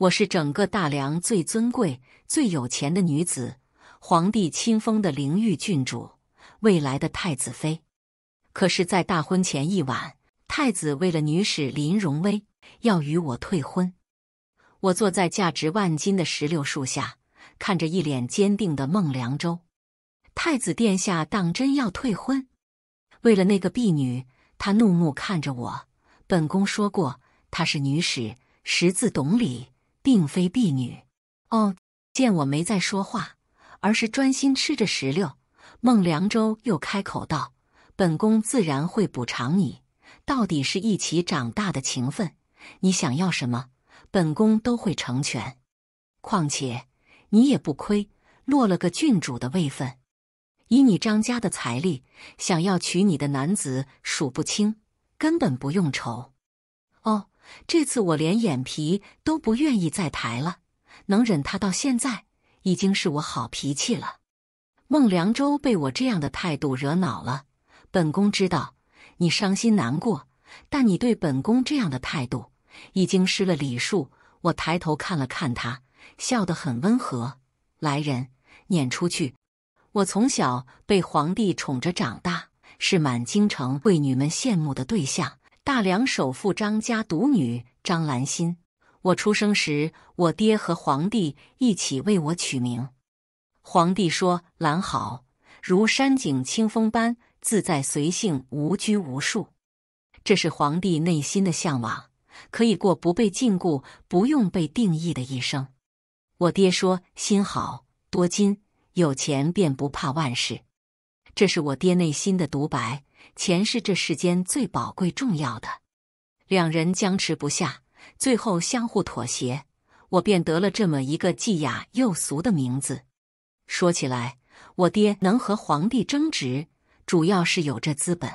我是整个大梁最尊贵、最有钱的女子，皇帝亲封的灵玉郡主，未来的太子妃。可是，在大婚前一晚，太子为了女使林荣威，要与我退婚。我坐在价值万金的石榴树下，看着一脸坚定的孟良州。太子殿下当真要退婚？为了那个婢女，他怒目看着我。本宫说过，她是女使，识字懂礼。并非婢女哦，见我没再说话，而是专心吃着石榴。孟良州又开口道：“本宫自然会补偿你，到底是一起长大的情分。你想要什么，本宫都会成全。况且你也不亏，落了个郡主的位分。以你张家的财力，想要娶你的男子数不清，根本不用愁。”这次我连眼皮都不愿意再抬了，能忍他到现在，已经是我好脾气了。孟良舟被我这样的态度惹恼了。本宫知道你伤心难过，但你对本宫这样的态度，已经失了礼数。我抬头看了看他，笑得很温和。来人，撵出去！我从小被皇帝宠着长大，是满京城贵女们羡慕的对象。大梁首富张家独女张兰心，我出生时，我爹和皇帝一起为我取名。皇帝说：“兰好，如山景清风般自在随性，无拘无束。”这是皇帝内心的向往，可以过不被禁锢、不用被定义的一生。我爹说：“心好，多金，有钱便不怕万事。”这是我爹内心的独白。钱是这世间最宝贵、重要的。两人僵持不下，最后相互妥协，我便得了这么一个既雅又俗的名字。说起来，我爹能和皇帝争执，主要是有这资本。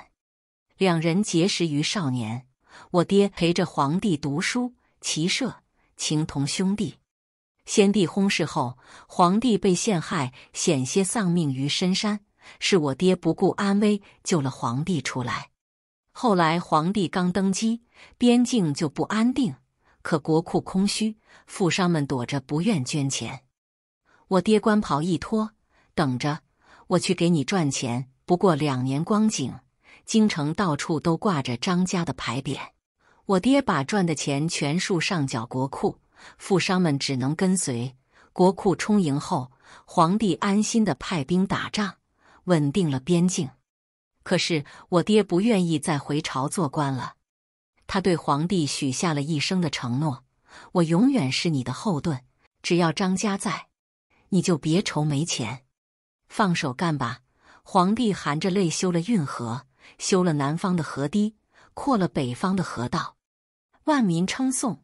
两人结识于少年，我爹陪着皇帝读书、骑射，情同兄弟。先帝薨逝后，皇帝被陷害，险些丧命于深山。是我爹不顾安危救了皇帝出来。后来皇帝刚登基，边境就不安定，可国库空虚，富商们躲着不愿捐钱。我爹官袍一脱，等着我去给你赚钱。不过两年光景，京城到处都挂着张家的牌匾。我爹把赚的钱全数上缴国库，富商们只能跟随。国库充盈后，皇帝安心的派兵打仗。稳定了边境，可是我爹不愿意再回朝做官了。他对皇帝许下了一生的承诺：我永远是你的后盾，只要张家在，你就别愁没钱。放手干吧！皇帝含着泪修了运河，修了南方的河堤，扩了北方的河道，万民称颂。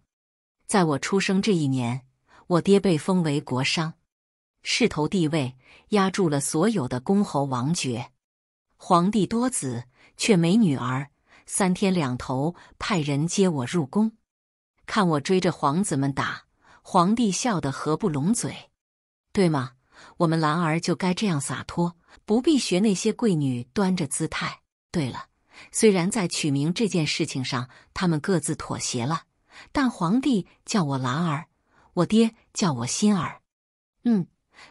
在我出生这一年，我爹被封为国商。势头地位压住了所有的公侯王爵。皇帝多子却没女儿，三天两头派人接我入宫，看我追着皇子们打。皇帝笑得合不拢嘴，对吗？我们兰儿就该这样洒脱，不必学那些贵女端着姿态。对了，虽然在取名这件事情上他们各自妥协了，但皇帝叫我兰儿，我爹叫我心儿。嗯。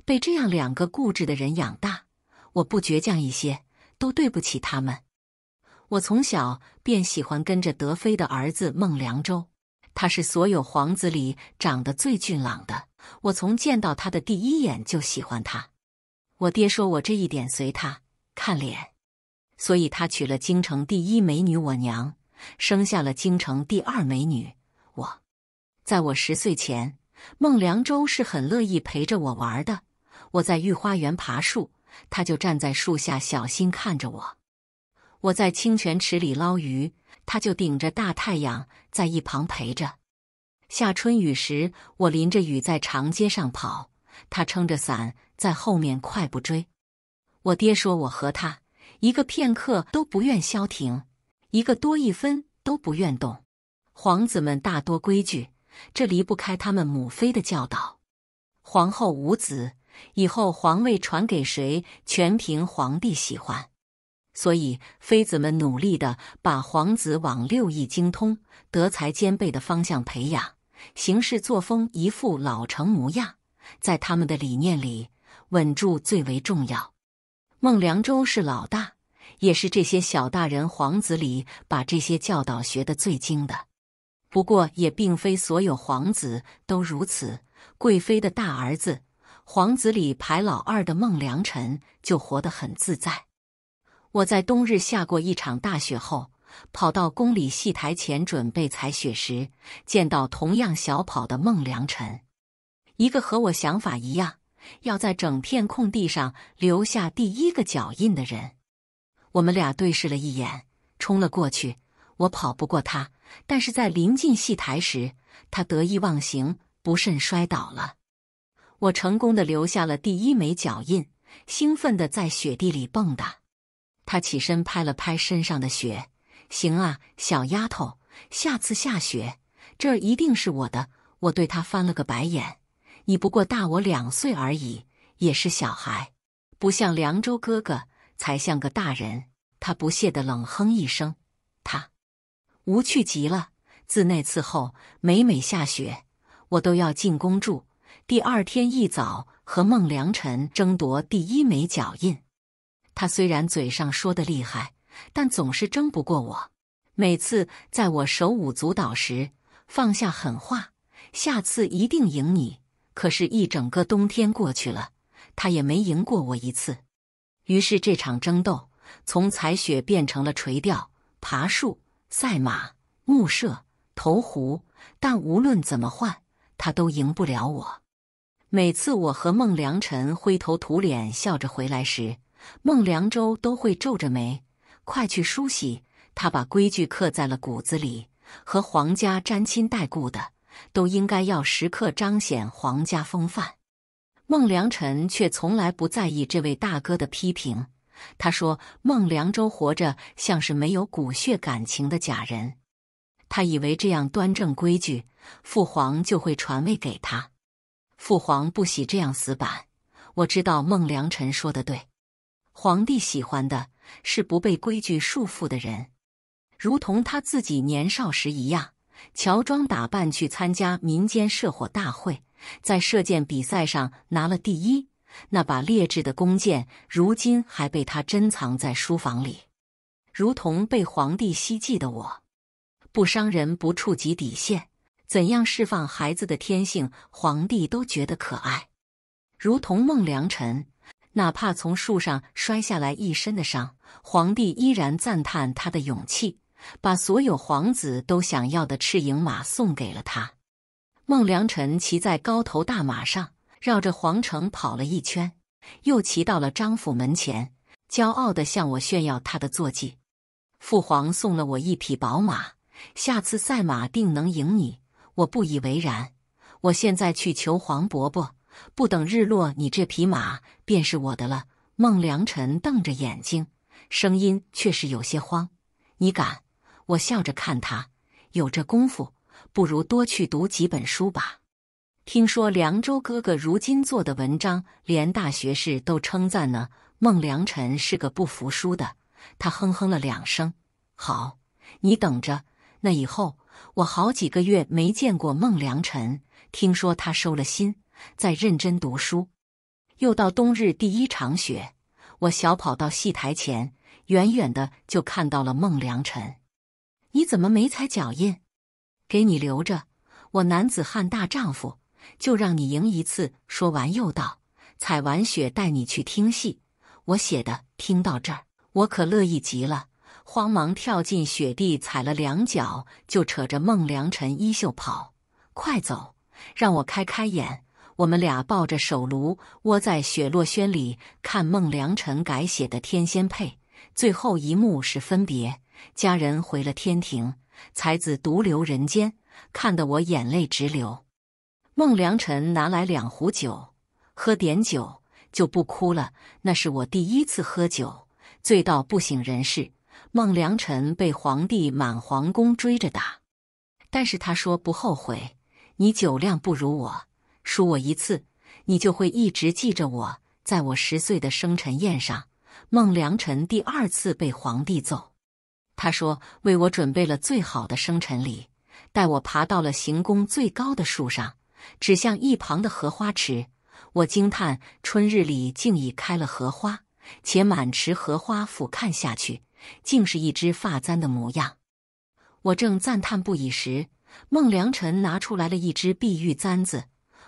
被这样两个固执的人养大，我不倔强一些，都对不起他们。我从小便喜欢跟着德妃的儿子孟良州，他是所有皇子里长得最俊朗的。我从见到他的第一眼就喜欢他。我爹说我这一点随他看脸，所以他娶了京城第一美女我娘，生下了京城第二美女我。在我十岁前，孟良州是很乐意陪着我玩的。我在御花园爬树，他就站在树下小心看着我；我在清泉池里捞鱼，他就顶着大太阳在一旁陪着。下春雨时，我淋着雨在长街上跑，他撑着伞在后面快步追。我爹说，我和他一个片刻都不愿消停，一个多一分都不愿动。皇子们大多规矩，这离不开他们母妃的教导。皇后无子。以后皇位传给谁，全凭皇帝喜欢。所以妃子们努力的把皇子往六艺精通、德才兼备的方向培养，行事作风一副老成模样。在他们的理念里，稳住最为重要。孟良舟是老大，也是这些小大人皇子里把这些教导学得最精的。不过，也并非所有皇子都如此。贵妃的大儿子。皇子里排老二的孟良辰就活得很自在。我在冬日下过一场大雪后，跑到宫里戏台前准备踩雪时，见到同样小跑的孟良辰，一个和我想法一样，要在整片空地上留下第一个脚印的人。我们俩对视了一眼，冲了过去。我跑不过他，但是在临近戏台时，他得意忘形，不慎摔倒了。我成功的留下了第一枚脚印，兴奋的在雪地里蹦跶。他起身拍了拍身上的雪，行啊，小丫头，下次下雪这儿一定是我的。我对他翻了个白眼，你不过大我两岁而已，也是小孩，不像凉州哥哥，才像个大人。他不屑的冷哼一声，他，无趣极了。自那次后，每每下雪，我都要进宫住。第二天一早和孟良辰争夺第一枚脚印，他虽然嘴上说的厉害，但总是争不过我。每次在我手舞足蹈时，放下狠话，下次一定赢你。可是，一整个冬天过去了，他也没赢过我一次。于是，这场争斗从采雪变成了垂钓、爬树、赛马、木射、投壶，但无论怎么换，他都赢不了我。每次我和孟良辰灰头土脸笑着回来时，孟良舟都会皱着眉：“快去梳洗。”他把规矩刻在了骨子里，和皇家沾亲带故的都应该要时刻彰显皇家风范。孟良辰却从来不在意这位大哥的批评，他说：“孟良舟活着像是没有骨血感情的假人。”他以为这样端正规矩，父皇就会传位给他。父皇不喜这样死板，我知道孟良臣说的对，皇帝喜欢的是不被规矩束缚的人，如同他自己年少时一样，乔装打扮去参加民间射火大会，在射箭比赛上拿了第一，那把劣质的弓箭如今还被他珍藏在书房里，如同被皇帝希冀的我，不伤人，不触及底线。怎样释放孩子的天性？皇帝都觉得可爱，如同孟良辰，哪怕从树上摔下来一身的伤，皇帝依然赞叹他的勇气，把所有皇子都想要的赤影马送给了他。孟良辰骑在高头大马上，绕着皇城跑了一圈，又骑到了张府门前，骄傲地向我炫耀他的坐骑。父皇送了我一匹宝马，下次赛马定能赢你。我不以为然。我现在去求黄伯伯，不等日落，你这匹马便是我的了。孟良辰瞪着眼睛，声音却是有些慌。你敢？我笑着看他，有这功夫，不如多去读几本书吧。听说凉州哥哥如今做的文章，连大学士都称赞呢。孟良辰是个不服输的，他哼哼了两声。好，你等着。那以后。我好几个月没见过孟良辰，听说他收了心，在认真读书。又到冬日第一场雪，我小跑到戏台前，远远的就看到了孟良辰。你怎么没踩脚印？给你留着，我男子汉大丈夫，就让你赢一次。说完又道：“踩完雪带你去听戏，我写的。”听到这儿，我可乐意极了。慌忙跳进雪地，踩了两脚，就扯着孟良辰衣袖跑：“快走，让我开开眼！”我们俩抱着手炉窝在雪落轩里看孟良辰改写的《天仙配》，最后一幕是分别，佳人回了天庭，才子独留人间，看得我眼泪直流。孟良辰拿来两壶酒，喝点酒就不哭了。那是我第一次喝酒，醉到不省人事。孟良辰被皇帝满皇宫追着打，但是他说不后悔。你酒量不如我，输我一次，你就会一直记着我。在我十岁的生辰宴上，孟良辰第二次被皇帝揍。他说为我准备了最好的生辰礼，带我爬到了行宫最高的树上，指向一旁的荷花池。我惊叹春日里竟已开了荷花，且满池荷花。俯瞰下去。竟是一支发簪的模样。我正赞叹不已时，孟良辰拿出来了一支碧玉簪子，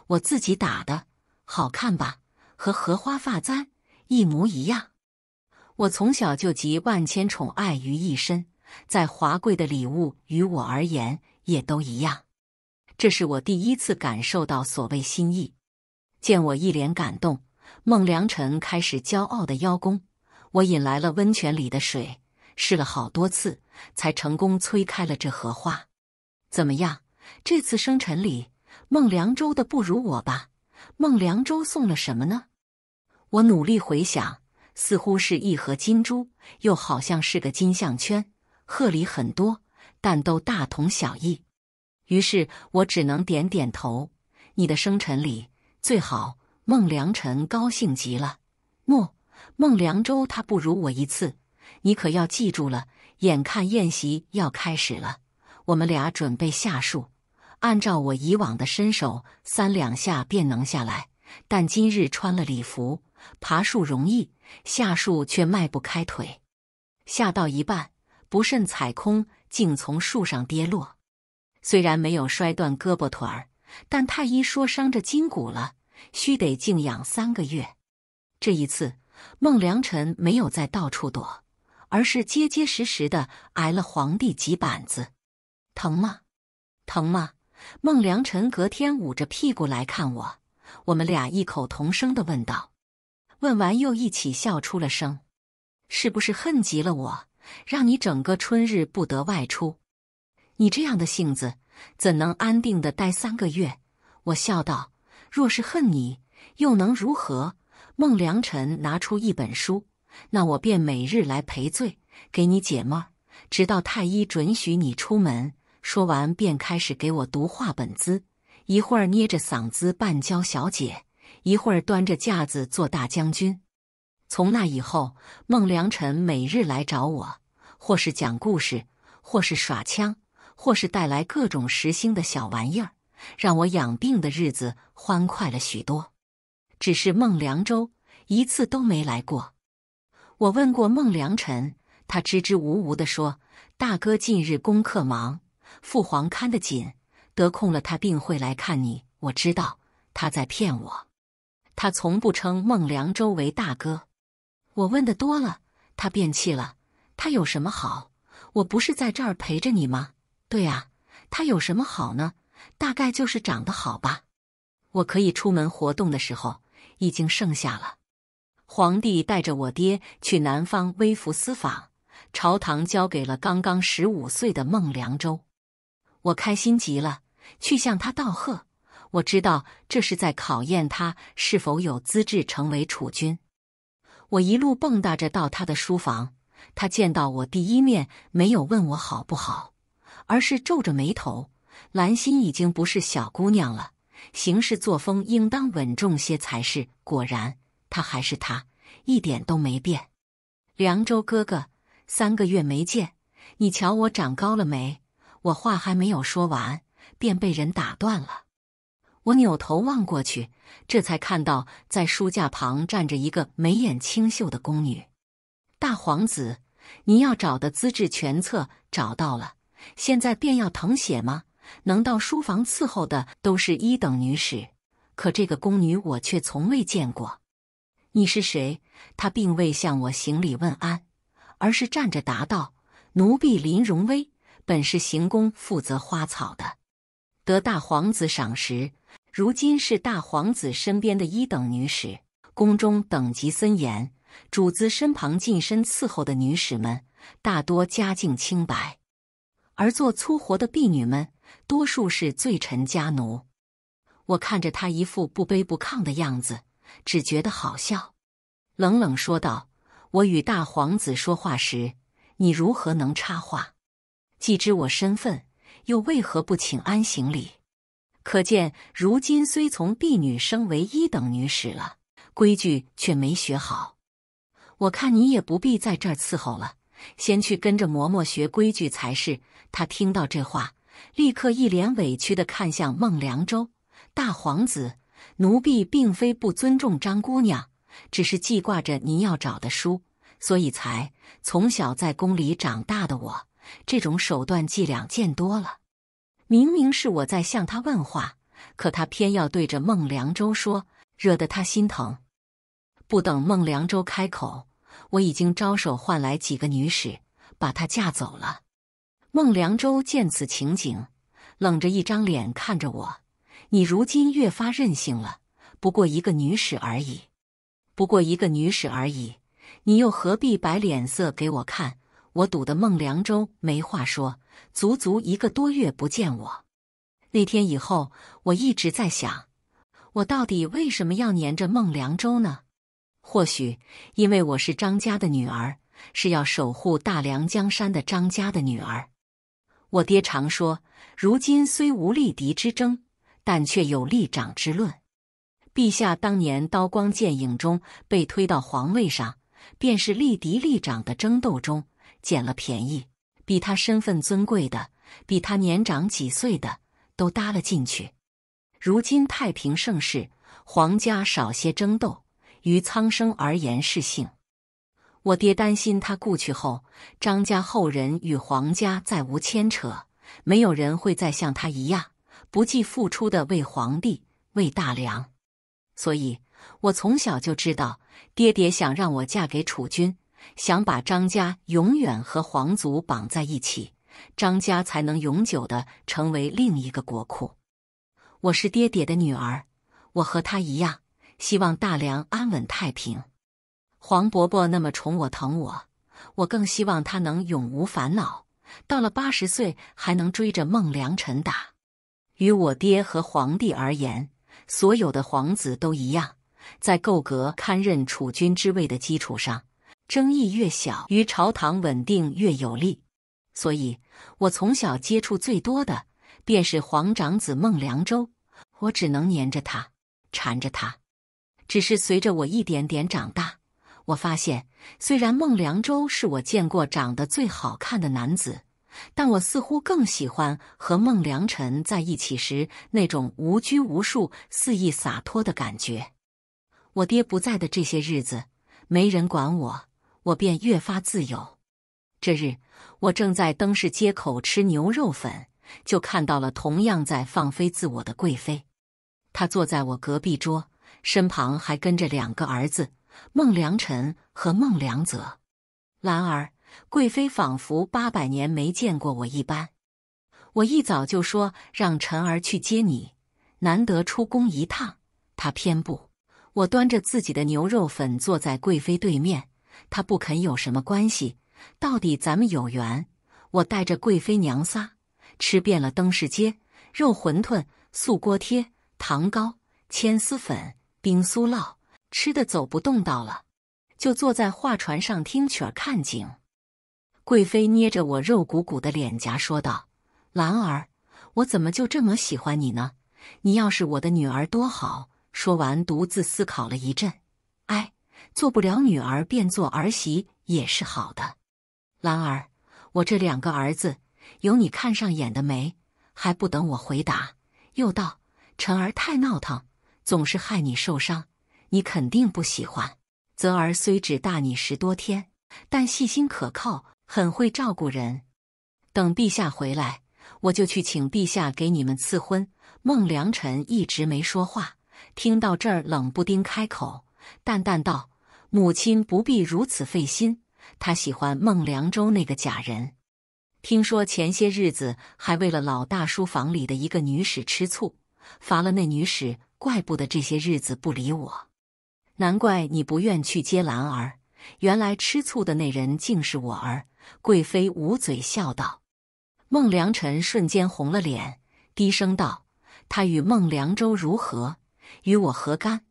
我自己打的，好看吧？和荷花发簪一模一样。我从小就集万千宠爱于一身，在华贵的礼物于我而言也都一样。这是我第一次感受到所谓心意。见我一脸感动，孟良辰开始骄傲的邀功。我引来了温泉里的水。试了好多次，才成功催开了这荷花。怎么样？这次生辰礼，孟凉州的不如我吧？孟凉州送了什么呢？我努力回想，似乎是一盒金珠，又好像是个金项圈。贺礼很多，但都大同小异。于是我只能点点头。你的生辰礼最好。孟良辰高兴极了。诺，孟良州他不如我一次。你可要记住了，眼看宴席要开始了，我们俩准备下树。按照我以往的身手，三两下便能下来。但今日穿了礼服，爬树容易，下树却迈不开腿。下到一半，不慎踩空，竟从树上跌落。虽然没有摔断胳膊腿儿，但太医说伤着筋骨了，需得静养三个月。这一次，孟良辰没有再到处躲。而是结结实实的挨了皇帝几板子，疼吗？疼吗？孟良辰隔天捂着屁股来看我，我们俩异口同声的问道，问完又一起笑出了声。是不是恨极了我，让你整个春日不得外出？你这样的性子怎能安定的待三个月？我笑道，若是恨你，又能如何？孟良辰拿出一本书。那我便每日来赔罪，给你解闷，直到太医准许你出门。说完，便开始给我读话本子，一会儿捏着嗓子扮娇小姐，一会儿端着架子做大将军。从那以后，孟良辰每日来找我，或是讲故事，或是耍枪，或是带来各种时兴的小玩意儿，让我养病的日子欢快了许多。只是孟良舟一次都没来过。我问过孟良辰，他支支吾吾地说：“大哥近日功课忙，父皇看得紧，得空了他定会来看你。”我知道他在骗我，他从不称孟良周为大哥。我问的多了，他变气了。他有什么好？我不是在这儿陪着你吗？对啊，他有什么好呢？大概就是长得好吧。我可以出门活动的时候，已经剩下了。皇帝带着我爹去南方微服私访，朝堂交给了刚刚十五岁的孟良州，我开心极了，去向他道贺。我知道这是在考验他是否有资质成为储君。我一路蹦跶着到他的书房，他见到我第一面没有问我好不好，而是皱着眉头。兰心已经不是小姑娘了，行事作风应当稳重些才是。果然。他还是他，一点都没变。凉州哥哥，三个月没见，你瞧我长高了没？我话还没有说完，便被人打断了。我扭头望过去，这才看到在书架旁站着一个眉眼清秀的宫女。大皇子，你要找的资质全册找到了，现在便要誊写吗？能到书房伺候的都是一等女使，可这个宫女我却从未见过。你是谁？他并未向我行礼问安，而是站着答道：“奴婢林荣威，本是行宫负责花草的，得大皇子赏识，如今是大皇子身边的一等女使。宫中等级森严，主子身旁近身伺候的女使们大多家境清白，而做粗活的婢女们多数是罪臣家奴。”我看着他一副不卑不亢的样子。只觉得好笑，冷冷说道：“我与大皇子说话时，你如何能插话？既知我身份，又为何不请安行礼？可见如今虽从婢女升为一等女使了，规矩却没学好。我看你也不必在这儿伺候了，先去跟着嬷嬷学规矩才是。”他听到这话，立刻一脸委屈的看向孟良州大皇子。奴婢并非不尊重张姑娘，只是记挂着您要找的书，所以才从小在宫里长大的我，这种手段伎俩见多了。明明是我在向他问话，可他偏要对着孟良州说，惹得他心疼。不等孟良州开口，我已经招手唤来几个女使，把他架走了。孟良州见此情景，冷着一张脸看着我。你如今越发任性了，不过一个女使而已，不过一个女使而已，你又何必摆脸色给我看？我赌的孟良舟没话说，足足一个多月不见我。那天以后，我一直在想，我到底为什么要粘着孟良舟呢？或许因为我是张家的女儿，是要守护大梁江山的张家的女儿。我爹常说，如今虽无力敌之争。但却有立长之论。陛下当年刀光剑影中被推到皇位上，便是立嫡立长的争斗中捡了便宜。比他身份尊贵的，比他年长几岁的，都搭了进去。如今太平盛世，皇家少些争斗，于苍生而言是幸。我爹担心他故去后，张家后人与皇家再无牵扯，没有人会再像他一样。不计付出的为皇帝，为大梁，所以，我从小就知道，爹爹想让我嫁给楚君，想把张家永远和皇族绑在一起，张家才能永久的成为另一个国库。我是爹爹的女儿，我和他一样，希望大梁安稳太平。黄伯伯那么宠我疼我，我更希望他能永无烦恼，到了八十岁还能追着孟良辰打。于我爹和皇帝而言，所有的皇子都一样，在够格堪任储君之位的基础上，争议越小，于朝堂稳定越有利。所以，我从小接触最多的便是皇长子孟良舟，我只能粘着他，缠着他。只是随着我一点点长大，我发现，虽然孟良舟是我见过长得最好看的男子。但我似乎更喜欢和孟良辰在一起时那种无拘无束、肆意洒脱的感觉。我爹不在的这些日子，没人管我，我便越发自由。这日，我正在灯市街口吃牛肉粉，就看到了同样在放飞自我的贵妃。她坐在我隔壁桌，身旁还跟着两个儿子孟良辰和孟良泽。兰儿。贵妃仿佛八百年没见过我一般，我一早就说让臣儿去接你，难得出宫一趟，他偏不。我端着自己的牛肉粉坐在贵妃对面，他不肯有什么关系，到底咱们有缘。我带着贵妃娘仨吃遍了灯市街肉馄饨、素锅贴、糖糕、千丝粉、冰酥烙，吃的走不动道了，就坐在画船上听曲儿看景。贵妃捏着我肉鼓鼓的脸颊说道：“兰儿，我怎么就这么喜欢你呢？你要是我的女儿多好！”说完，独自思考了一阵。哎，做不了女儿，便做儿媳也是好的。兰儿，我这两个儿子，有你看上眼的没？还不等我回答，又道：“辰儿太闹腾，总是害你受伤，你肯定不喜欢。泽儿虽只大你十多天，但细心可靠。”很会照顾人，等陛下回来，我就去请陛下给你们赐婚。孟良辰一直没说话，听到这儿，冷不丁开口，淡淡道：“母亲不必如此费心。他喜欢孟良州那个假人，听说前些日子还为了老大书房里的一个女使吃醋，罚了那女使。怪不得这些日子不理我，难怪你不愿去接兰儿，原来吃醋的那人竟是我儿。”贵妃捂嘴笑道：“孟良辰瞬间红了脸，低声道：‘他与孟良州如何，与我何干？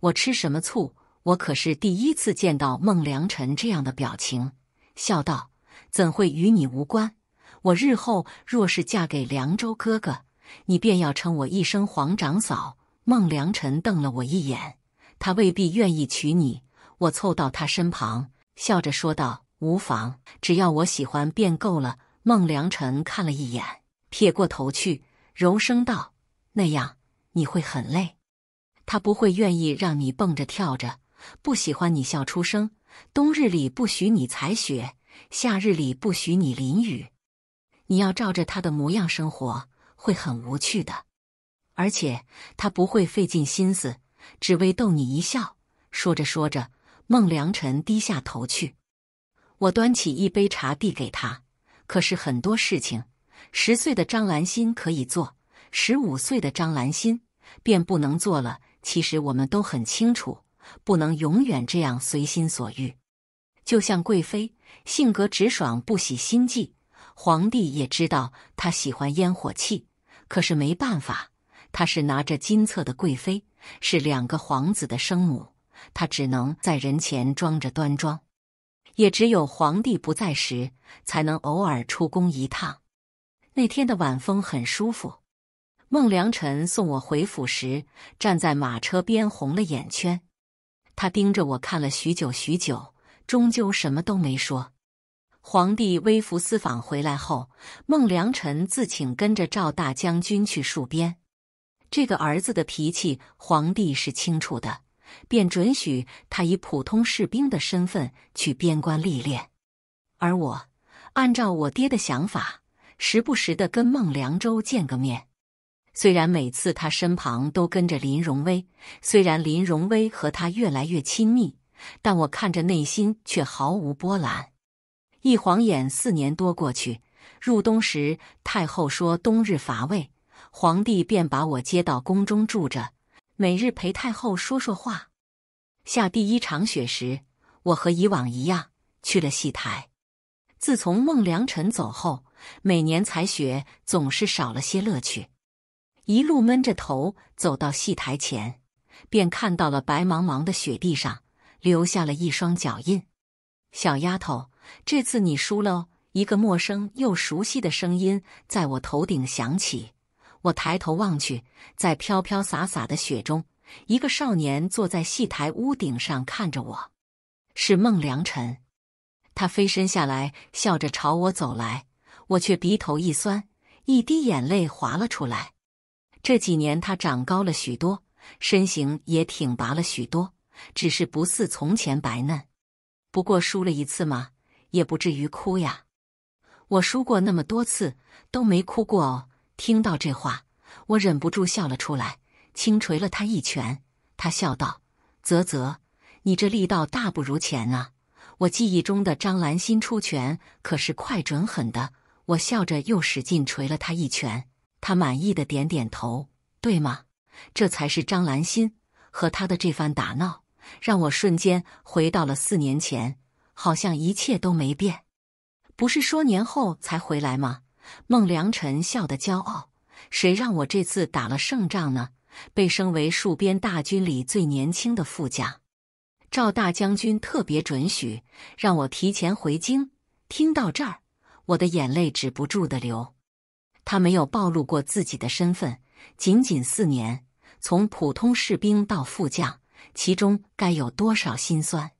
我吃什么醋？’我可是第一次见到孟良辰这样的表情，笑道：‘怎会与你无关？我日后若是嫁给凉州哥哥，你便要称我一声皇长嫂。’孟良辰瞪了我一眼，他未必愿意娶你。我凑到他身旁，笑着说道。”无妨，只要我喜欢便够了。孟良辰看了一眼，撇过头去，柔声道：“那样你会很累。他不会愿意让你蹦着跳着，不喜欢你笑出声。冬日里不许你踩雪，夏日里不许你淋雨。你要照着他的模样生活，会很无趣的。而且他不会费尽心思只为逗你一笑。”说着说着，孟良辰低下头去。我端起一杯茶递给他，可是很多事情，十岁的张兰心可以做，十五岁的张兰心便不能做了。其实我们都很清楚，不能永远这样随心所欲。就像贵妃，性格直爽，不喜心计，皇帝也知道她喜欢烟火气，可是没办法，她是拿着金册的贵妃，是两个皇子的生母，她只能在人前装着端庄。也只有皇帝不在时，才能偶尔出宫一趟。那天的晚风很舒服。孟良辰送我回府时，站在马车边红了眼圈。他盯着我看了许久许久，终究什么都没说。皇帝微服私访回来后，孟良辰自请跟着赵大将军去戍边。这个儿子的脾气，皇帝是清楚的。便准许他以普通士兵的身份去边关历练，而我按照我爹的想法，时不时的跟孟良舟见个面。虽然每次他身旁都跟着林荣威，虽然林荣威和他越来越亲密，但我看着内心却毫无波澜。一晃眼，四年多过去。入冬时，太后说冬日乏味，皇帝便把我接到宫中住着。每日陪太后说说话。下第一场雪时，我和以往一样去了戏台。自从孟良辰走后，每年采雪总是少了些乐趣。一路闷着头走到戏台前，便看到了白茫茫的雪地上留下了一双脚印。小丫头，这次你输了。一个陌生又熟悉的声音在我头顶响起。我抬头望去，在飘飘洒洒的雪中，一个少年坐在戏台屋顶上看着我，是孟良辰。他飞身下来，笑着朝我走来。我却鼻头一酸，一滴眼泪滑了出来。这几年他长高了许多，身形也挺拔了许多，只是不似从前白嫩。不过输了一次嘛，也不至于哭呀。我输过那么多次，都没哭过哦。听到这话，我忍不住笑了出来，轻捶了他一拳。他笑道：“啧啧，你这力道大不如前啊！我记忆中的张兰心出拳可是快、准、狠的。”我笑着又使劲捶了他一拳。他满意的点点头：“对吗？这才是张兰心。”和他的这番打闹，让我瞬间回到了四年前，好像一切都没变。不是说年后才回来吗？孟良辰笑得骄傲，谁让我这次打了胜仗呢？被升为戍边大军里最年轻的副将，赵大将军特别准许让我提前回京。听到这儿，我的眼泪止不住地流。他没有暴露过自己的身份，仅仅四年，从普通士兵到副将，其中该有多少心酸？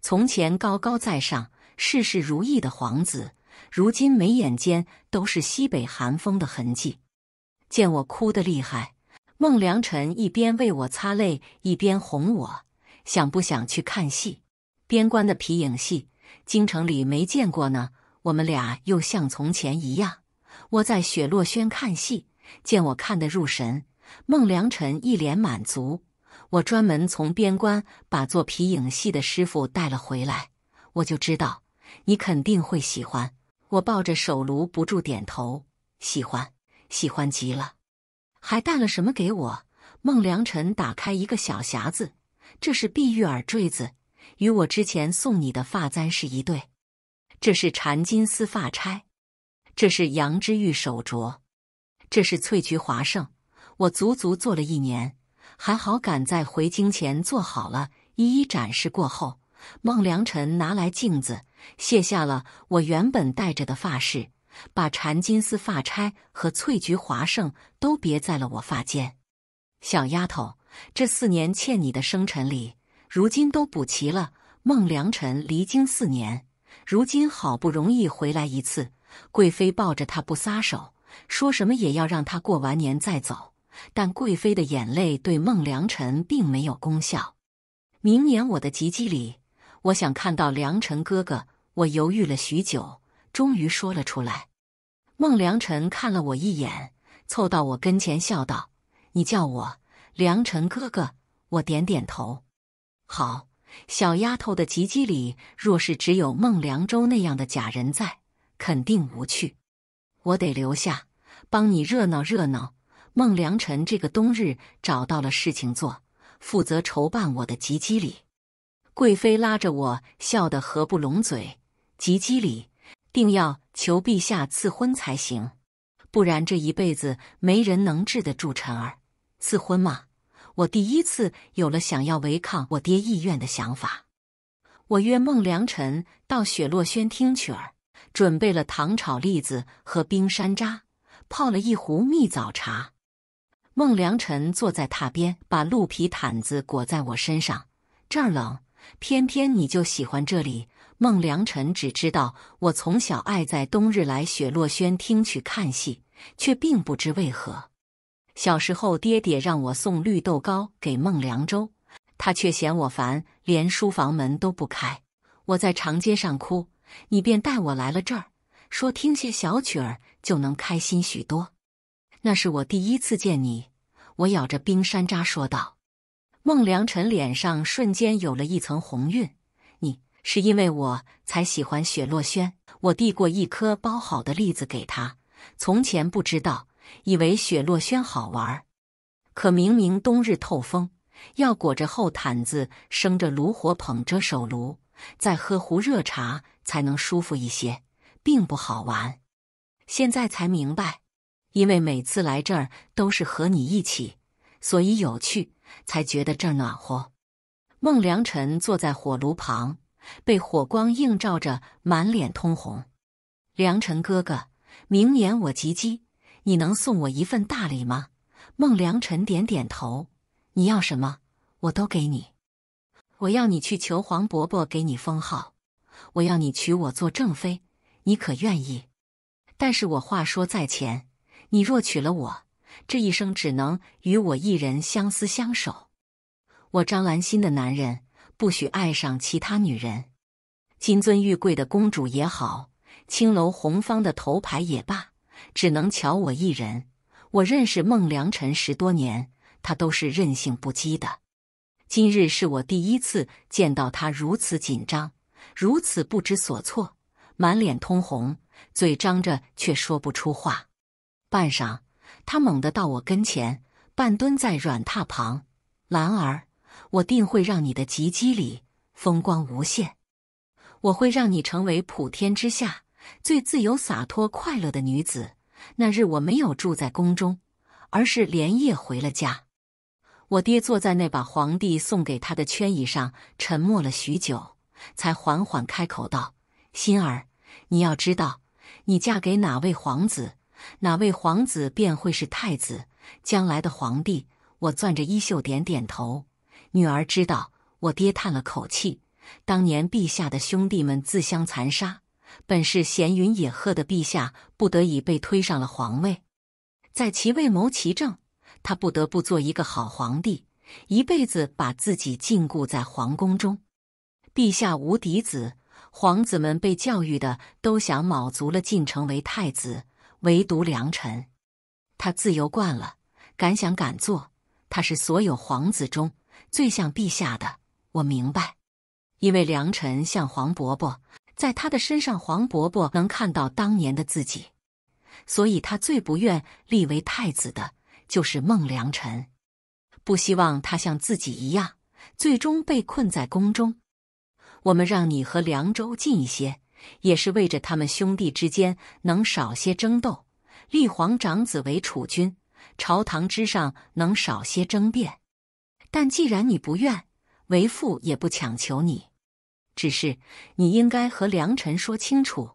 从前高高在上、事事如意的皇子。如今眉眼间都是西北寒风的痕迹。见我哭得厉害，孟良辰一边为我擦泪，一边哄我：“想不想去看戏？边关的皮影戏，京城里没见过呢。”我们俩又像从前一样窝在雪落轩看戏。见我看得入神，孟良辰一脸满足。我专门从边关把做皮影戏的师傅带了回来，我就知道你肯定会喜欢。我抱着手炉不住点头，喜欢，喜欢极了。还带了什么给我？孟良辰打开一个小匣子，这是碧玉耳坠子，与我之前送你的发簪是一对。这是缠金丝发钗，这是羊脂玉手镯，这是翠菊华盛。我足足做了一年，还好赶在回京前做好了，一一展示过后。孟良辰拿来镜子，卸下了我原本戴着的发饰，把缠金丝发钗和翠菊华盛都别在了我发间。小丫头，这四年欠你的生辰礼，如今都补齐了。孟良辰离京四年，如今好不容易回来一次，贵妃抱着他不撒手，说什么也要让他过完年再走。但贵妃的眼泪对孟良辰并没有功效。明年我的吉笄礼。我想看到良辰哥哥，我犹豫了许久，终于说了出来。孟良辰看了我一眼，凑到我跟前笑道：“你叫我良辰哥哥。”我点点头。好，小丫头的吉吉里，若是只有孟良舟那样的假人在，肯定无趣。我得留下，帮你热闹热闹。孟良辰这个冬日找到了事情做，负责筹办我的吉吉里。贵妃拉着我笑得合不拢嘴，急笄礼定要求陛下赐婚才行，不然这一辈子没人能治得住臣儿。赐婚嘛，我第一次有了想要违抗我爹意愿的想法。我约孟良辰到雪落轩听曲儿，准备了糖炒栗子和冰山楂，泡了一壶蜜枣茶。孟良辰坐在榻边，把鹿皮毯子裹在我身上，这儿冷。偏偏你就喜欢这里。孟良辰只知道我从小爱在冬日来雪落轩听曲看戏，却并不知为何。小时候，爹爹让我送绿豆糕给孟良舟，他却嫌我烦，连书房门都不开。我在长街上哭，你便带我来了这儿，说听些小曲儿就能开心许多。那是我第一次见你，我咬着冰山楂说道。孟良辰脸上瞬间有了一层红晕。你是因为我才喜欢雪落轩。我递过一颗剥好的栗子给他。从前不知道，以为雪落轩好玩儿，可明明冬日透风，要裹着厚毯子，生着炉火，捧着手炉，再喝壶热茶才能舒服一些，并不好玩。现在才明白，因为每次来这儿都是和你一起，所以有趣。才觉得这儿暖和。孟良辰坐在火炉旁，被火光映照着，满脸通红。良辰哥哥，明年我及笄，你能送我一份大礼吗？孟良辰点点头。你要什么，我都给你。我要你去求黄伯伯给你封号，我要你娶我做正妃，你可愿意？但是我话说在前，你若娶了我。这一生只能与我一人相思相守，我张兰心的男人不许爱上其他女人，金尊玉贵的公主也好，青楼红方的头牌也罢，只能瞧我一人。我认识孟良辰十多年，他都是任性不羁的。今日是我第一次见到他如此紧张，如此不知所措，满脸通红，嘴张着却说不出话。半晌。他猛地到我跟前，半蹲在软榻旁。兰儿，我定会让你的吉笄里风光无限，我会让你成为普天之下最自由洒脱、快乐的女子。那日我没有住在宫中，而是连夜回了家。我爹坐在那把皇帝送给他的圈椅上，沉默了许久，才缓缓开口道：“心儿，你要知道，你嫁给哪位皇子？”哪位皇子便会是太子，将来的皇帝？我攥着衣袖点点头。女儿知道。我爹叹了口气。当年陛下的兄弟们自相残杀，本是闲云野鹤的陛下，不得已被推上了皇位。在其位谋其政，他不得不做一个好皇帝，一辈子把自己禁锢在皇宫中。陛下无嫡子，皇子们被教育的都想卯足了劲成为太子。唯独良辰，他自由惯了，敢想敢做。他是所有皇子中最像陛下的。我明白，因为良辰像黄伯伯，在他的身上，黄伯伯能看到当年的自己。所以，他最不愿立为太子的就是孟良辰，不希望他像自己一样，最终被困在宫中。我们让你和凉州近一些。也是为着他们兄弟之间能少些争斗，立皇长子为储君，朝堂之上能少些争辩。但既然你不愿，为父也不强求你。只是你应该和良辰说清楚，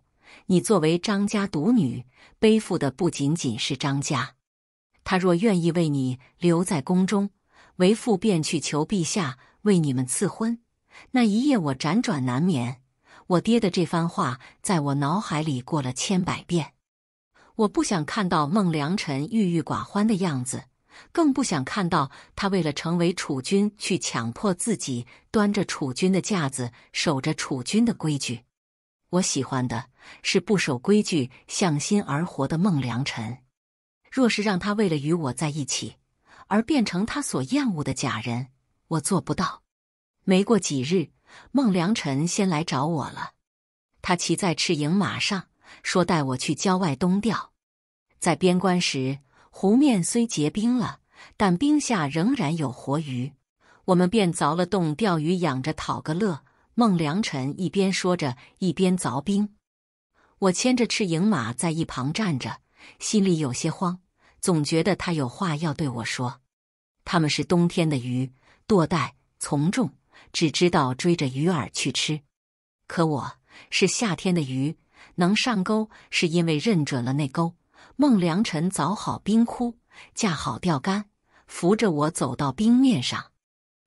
你作为张家独女，背负的不仅仅是张家。他若愿意为你留在宫中，为父便去求陛下为你们赐婚。那一夜，我辗转难眠。我爹的这番话在我脑海里过了千百遍，我不想看到孟良辰郁郁寡欢的样子，更不想看到他为了成为储君去强迫自己端着储君的架子，守着储君的规矩。我喜欢的是不守规矩、向心而活的孟良辰。若是让他为了与我在一起而变成他所厌恶的假人，我做不到。没过几日。孟良辰先来找我了，他骑在赤影马上，说带我去郊外冬钓。在边关时，湖面虽结冰了，但冰下仍然有活鱼，我们便凿了洞钓鱼养着，讨个乐。孟良辰一边说着，一边凿冰。我牵着赤影马在一旁站着，心里有些慌，总觉得他有话要对我说。他们是冬天的鱼，堕带从众。只知道追着鱼饵去吃，可我是夏天的鱼，能上钩是因为认准了那钩。孟良辰凿好冰窟，架好钓竿，扶着我走到冰面上。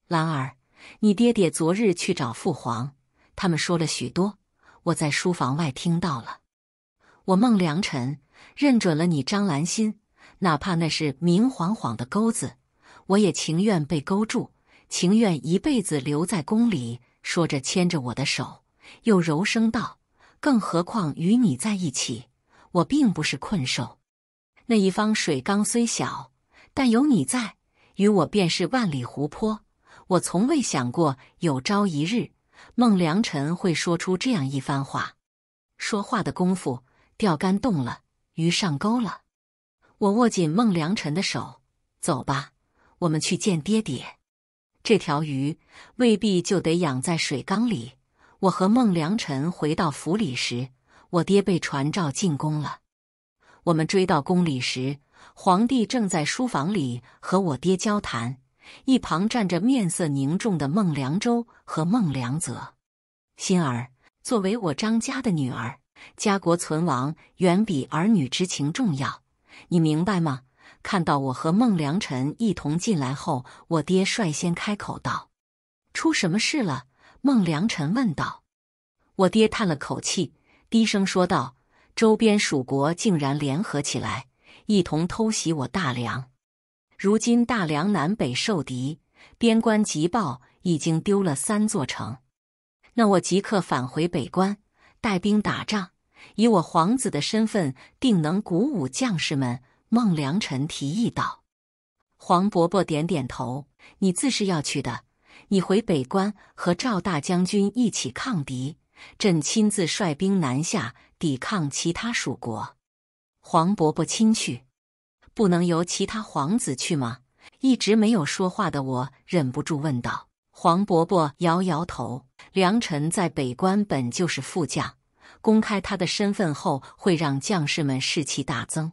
兰儿，你爹爹昨日去找父皇，他们说了许多，我在书房外听到了。我孟良辰认准了你张兰心，哪怕那是明晃晃的钩子，我也情愿被钩住。情愿一辈子留在宫里，说着牵着我的手，又柔声道：“更何况与你在一起，我并不是困兽。那一方水缸虽小，但有你在，与我便是万里湖泊。”我从未想过有朝一日，孟良辰会说出这样一番话。说话的功夫，钓竿动了，鱼上钩了。我握紧孟良辰的手：“走吧，我们去见爹爹。”这条鱼未必就得养在水缸里。我和孟良辰回到府里时，我爹被传召进宫了。我们追到宫里时，皇帝正在书房里和我爹交谈，一旁站着面色凝重的孟良舟和孟良泽。心儿，作为我张家的女儿，家国存亡远比儿女之情重要，你明白吗？看到我和孟良辰一同进来后，我爹率先开口道：“出什么事了？”孟良辰问道。我爹叹了口气，低声说道：“周边蜀国竟然联合起来，一同偷袭我大梁。如今大梁南北受敌，边关急报已经丢了三座城。那我即刻返回北关，带兵打仗。以我皇子的身份，定能鼓舞将士们。”孟良辰提议道：“黄伯伯点点头，你自是要去的。你回北关和赵大将军一起抗敌，朕亲自率兵南下抵抗其他蜀国。黄伯伯亲去，不能由其他皇子去吗？”一直没有说话的我忍不住问道。黄伯伯摇摇头：“良辰在北关本就是副将，公开他的身份后，会让将士们士气大增。”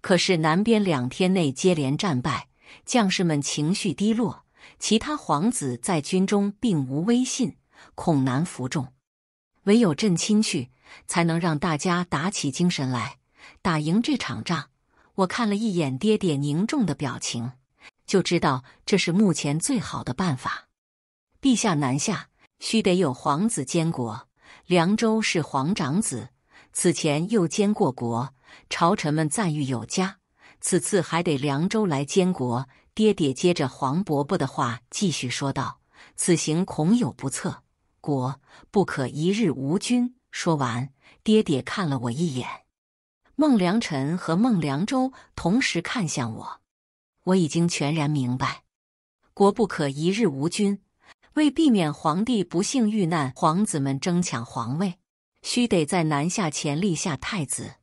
可是南边两天内接连战败，将士们情绪低落。其他皇子在军中并无威信，恐难服众。唯有朕亲去，才能让大家打起精神来，打赢这场仗。我看了一眼爹爹凝重的表情，就知道这是目前最好的办法。陛下南下，须得有皇子监国。凉州是皇长子，此前又监过国。朝臣们赞誉有加，此次还得凉州来监国。爹爹接着黄伯伯的话继续说道：“此行恐有不测，国不可一日无君。”说完，爹爹看了我一眼，孟良辰和孟良州同时看向我。我已经全然明白，国不可一日无君。为避免皇帝不幸遇难，皇子们争抢皇位，须得在南下前立下太子。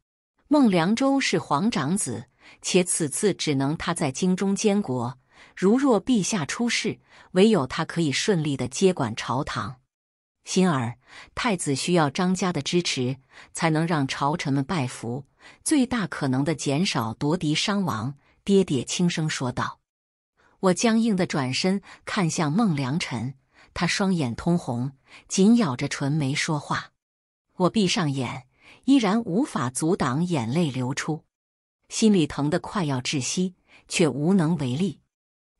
孟良州是皇长子，且此次只能他在京中监国。如若陛下出事，唯有他可以顺利的接管朝堂。因而，太子需要张家的支持，才能让朝臣们拜服，最大可能的减少夺嫡伤亡。爹爹轻声说道。我僵硬的转身看向孟良辰，他双眼通红，紧咬着唇没说话。我闭上眼。依然无法阻挡眼泪流出，心里疼得快要窒息，却无能为力。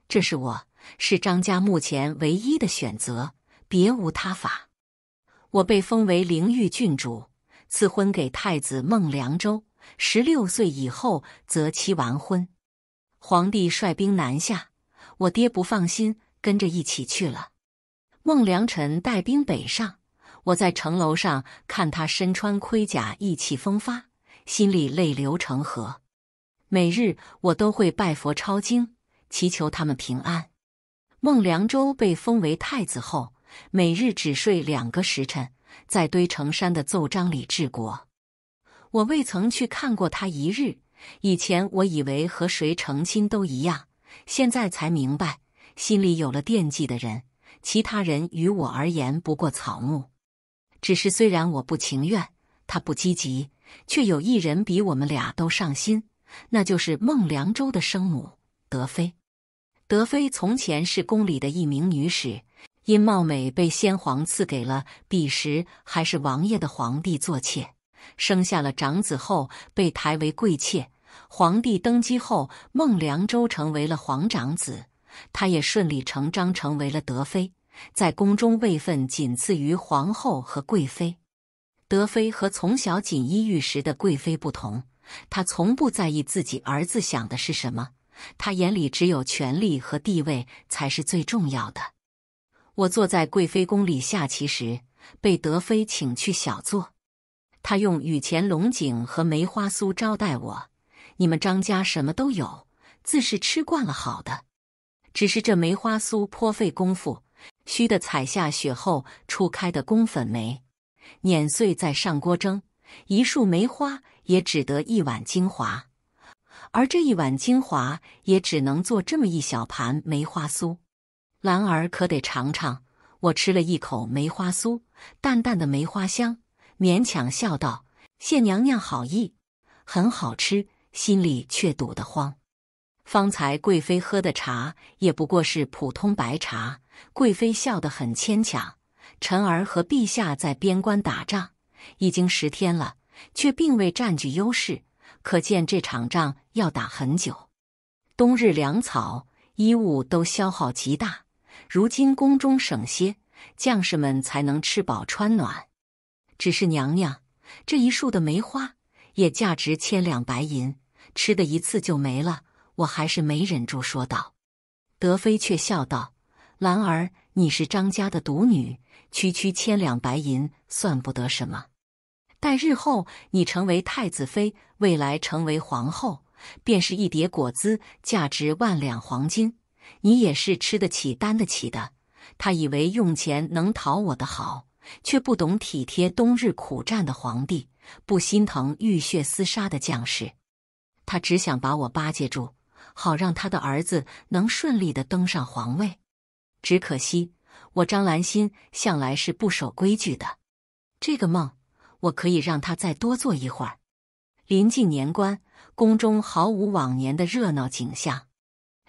这是我，是张家目前唯一的选择，别无他法。我被封为灵玉郡主，赐婚给太子孟凉州，十六岁以后择期完婚。皇帝率兵南下，我爹不放心，跟着一起去了。孟良臣带兵北上。我在城楼上看他身穿盔甲，意气风发，心里泪流成河。每日我都会拜佛抄经，祈求他们平安。孟良舟被封为太子后，每日只睡两个时辰，在堆成山的奏章里治国。我未曾去看过他一日。以前我以为和谁成亲都一样，现在才明白，心里有了惦记的人，其他人于我而言不过草木。只是虽然我不情愿，他不积极，却有一人比我们俩都上心，那就是孟良州的生母德妃。德妃从前是宫里的一名女使，因貌美被先皇赐给了彼时还是王爷的皇帝做妾，生下了长子后被抬为贵妾。皇帝登基后，孟良州成为了皇长子，他也顺理成章成为了德妃。在宫中位分仅次于皇后和贵妃，德妃和从小锦衣玉食的贵妃不同，她从不在意自己儿子想的是什么，她眼里只有权力和地位才是最重要的。我坐在贵妃宫里下棋时，被德妃请去小坐，她用雨前龙井和梅花酥招待我。你们张家什么都有，自是吃惯了好的，只是这梅花酥颇费功夫。须的采下雪后初开的宫粉梅，碾碎再上锅蒸，一束梅花也只得一碗精华，而这一碗精华也只能做这么一小盘梅花酥。兰儿可得尝尝。我吃了一口梅花酥，淡淡的梅花香，勉强笑道：“谢娘娘好意，很好吃。”心里却堵得慌。方才贵妃喝的茶也不过是普通白茶。贵妃笑得很牵强。臣儿和陛下在边关打仗已经十天了，却并未占据优势，可见这场仗要打很久。冬日粮草、衣物都消耗极大，如今宫中省些，将士们才能吃饱穿暖。只是娘娘这一束的梅花也价值千两白银，吃的一次就没了。我还是没忍住说道。德妃却笑道。兰儿，你是张家的独女，区区千两白银算不得什么。待日后你成为太子妃，未来成为皇后，便是一叠果子，价值万两黄金，你也是吃得起、担得起的。他以为用钱能讨我的好，却不懂体贴冬日苦战的皇帝，不心疼浴血厮杀的将士。他只想把我巴结住，好让他的儿子能顺利的登上皇位。只可惜，我张兰心向来是不守规矩的。这个梦，我可以让他再多做一会儿。临近年关，宫中毫无往年的热闹景象。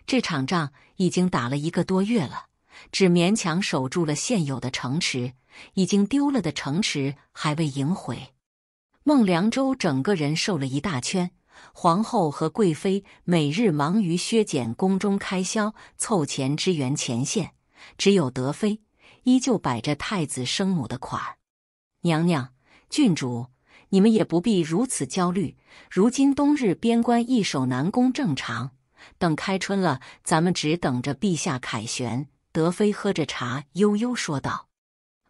这场仗已经打了一个多月了，只勉强守住了现有的城池，已经丢了的城池还未赢回。孟良州整个人瘦了一大圈。皇后和贵妃每日忙于削减宫中开销，凑钱支援前线。只有德妃依旧摆着太子生母的款，娘娘、郡主，你们也不必如此焦虑。如今冬日边关易守难攻，正常。等开春了，咱们只等着陛下凯旋。德妃喝着茶，悠悠说道：“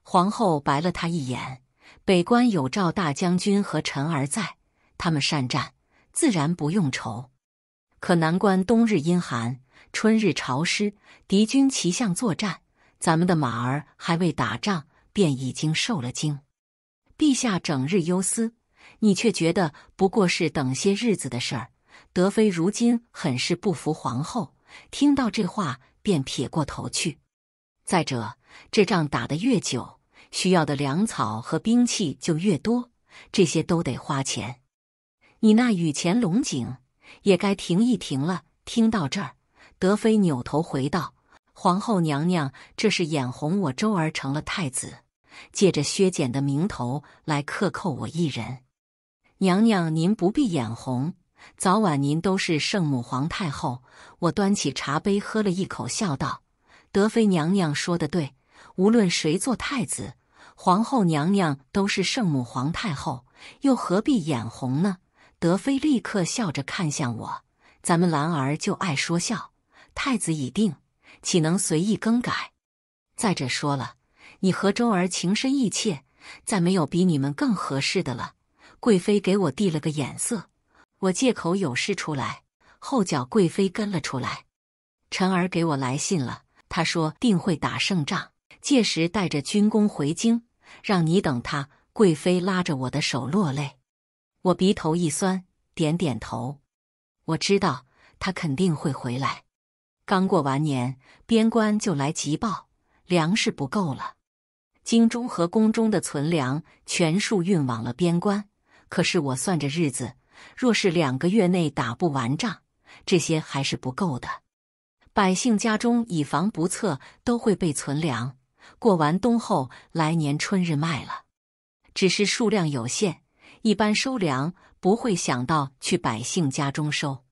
皇后白了她一眼。北关有赵大将军和臣儿在，他们善战，自然不用愁。可南关冬日阴寒。”春日潮湿，敌军骑象作战，咱们的马儿还未打仗便已经受了惊。陛下整日忧思，你却觉得不过是等些日子的事儿。德妃如今很是不服皇后，听到这话便撇过头去。再者，这仗打得越久，需要的粮草和兵器就越多，这些都得花钱。你那雨前龙井也该停一停了。听到这儿。德妃扭头回道：“皇后娘娘，这是眼红我周儿成了太子，借着削减的名头来克扣我一人。娘娘您不必眼红，早晚您都是圣母皇太后。”我端起茶杯喝了一口，笑道：“德妃娘娘说的对，无论谁做太子，皇后娘娘都是圣母皇太后，又何必眼红呢？”德妃立刻笑着看向我：“咱们兰儿就爱说笑。”太子已定，岂能随意更改？再者说了，你和周儿情深意切，再没有比你们更合适的了。贵妃给我递了个眼色，我借口有事出来，后脚贵妃跟了出来。辰儿给我来信了，他说定会打胜仗，届时带着军功回京，让你等他。贵妃拉着我的手落泪，我鼻头一酸，点点头。我知道他肯定会回来。刚过完年，边关就来急报，粮食不够了。京中和宫中的存粮全数运往了边关。可是我算着日子，若是两个月内打不完仗，这些还是不够的。百姓家中以防不测都会被存粮，过完冬后来年春日卖了。只是数量有限，一般收粮不会想到去百姓家中收。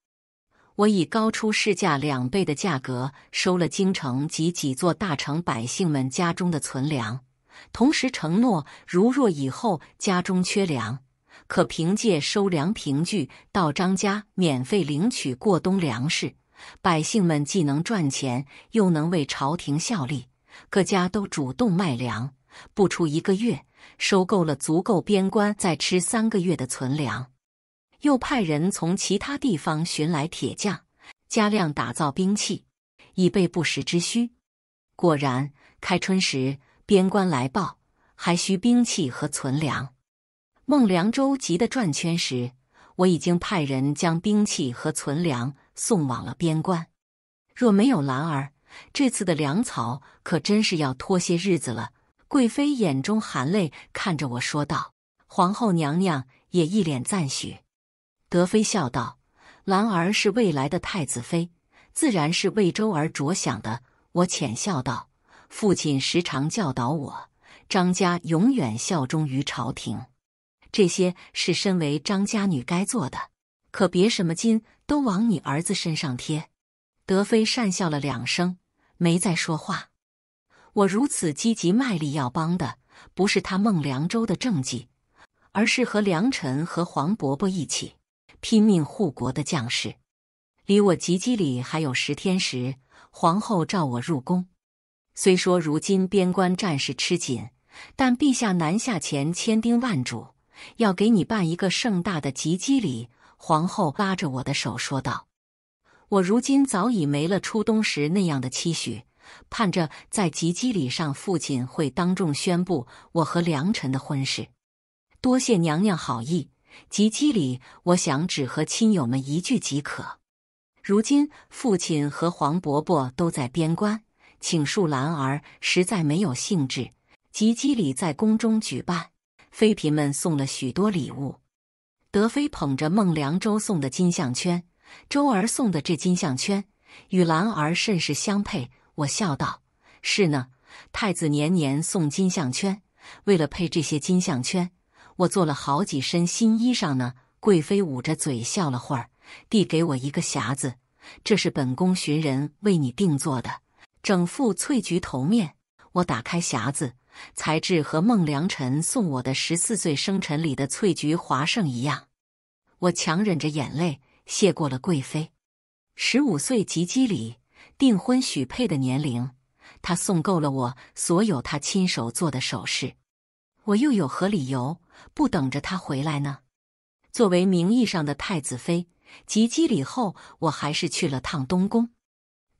我以高出市价两倍的价格收了京城及几座大城百姓们家中的存粮，同时承诺，如若以后家中缺粮，可凭借收粮凭据到张家免费领取过冬粮食。百姓们既能赚钱，又能为朝廷效力，各家都主动卖粮。不出一个月，收购了足够边关再吃三个月的存粮。又派人从其他地方寻来铁匠，加量打造兵器，以备不时之需。果然，开春时边关来报，还需兵器和存粮。孟良舟急得转圈时，我已经派人将兵器和存粮送往了边关。若没有兰儿，这次的粮草可真是要拖些日子了。贵妃眼中含泪看着我说道：“皇后娘娘也一脸赞许。”德妃笑道：“兰儿是未来的太子妃，自然是为周儿着想的。”我浅笑道：“父亲时常教导我，张家永远效忠于朝廷，这些是身为张家女该做的。可别什么金都往你儿子身上贴。”德妃讪笑了两声，没再说话。我如此积极卖力要帮的，不是他孟良州的政绩，而是和良辰和黄伯伯一起。拼命护国的将士，离我及笄礼还有十天时，皇后召我入宫。虽说如今边关战事吃紧，但陛下南下前千叮万嘱，要给你办一个盛大的及笄礼。皇后拉着我的手说道：“我如今早已没了初冬时那样的期许，盼着在及笄礼上，父亲会当众宣布我和良辰的婚事。”多谢娘娘好意。及笄礼，我想只和亲友们一句即可。如今父亲和黄伯伯都在边关，请恕兰儿实在没有兴致。及笄礼在宫中举办，妃嫔们送了许多礼物。德妃捧着孟良舟送的金项圈，周儿送的这金项圈与兰儿甚是相配。我笑道：“是呢，太子年年送金项圈，为了配这些金项圈。”我做了好几身新衣裳呢。贵妃捂着嘴笑了会儿，递给我一个匣子，这是本宫寻人为你定做的整副翠菊头面。我打开匣子，材质和孟良辰送我的十四岁生辰里的翠菊华盛一样。我强忍着眼泪，谢过了贵妃。十五岁及笄礼，订婚许配的年龄，他送够了我所有他亲手做的首饰。我又有何理由不等着他回来呢？作为名义上的太子妃，及笄礼后，我还是去了趟东宫。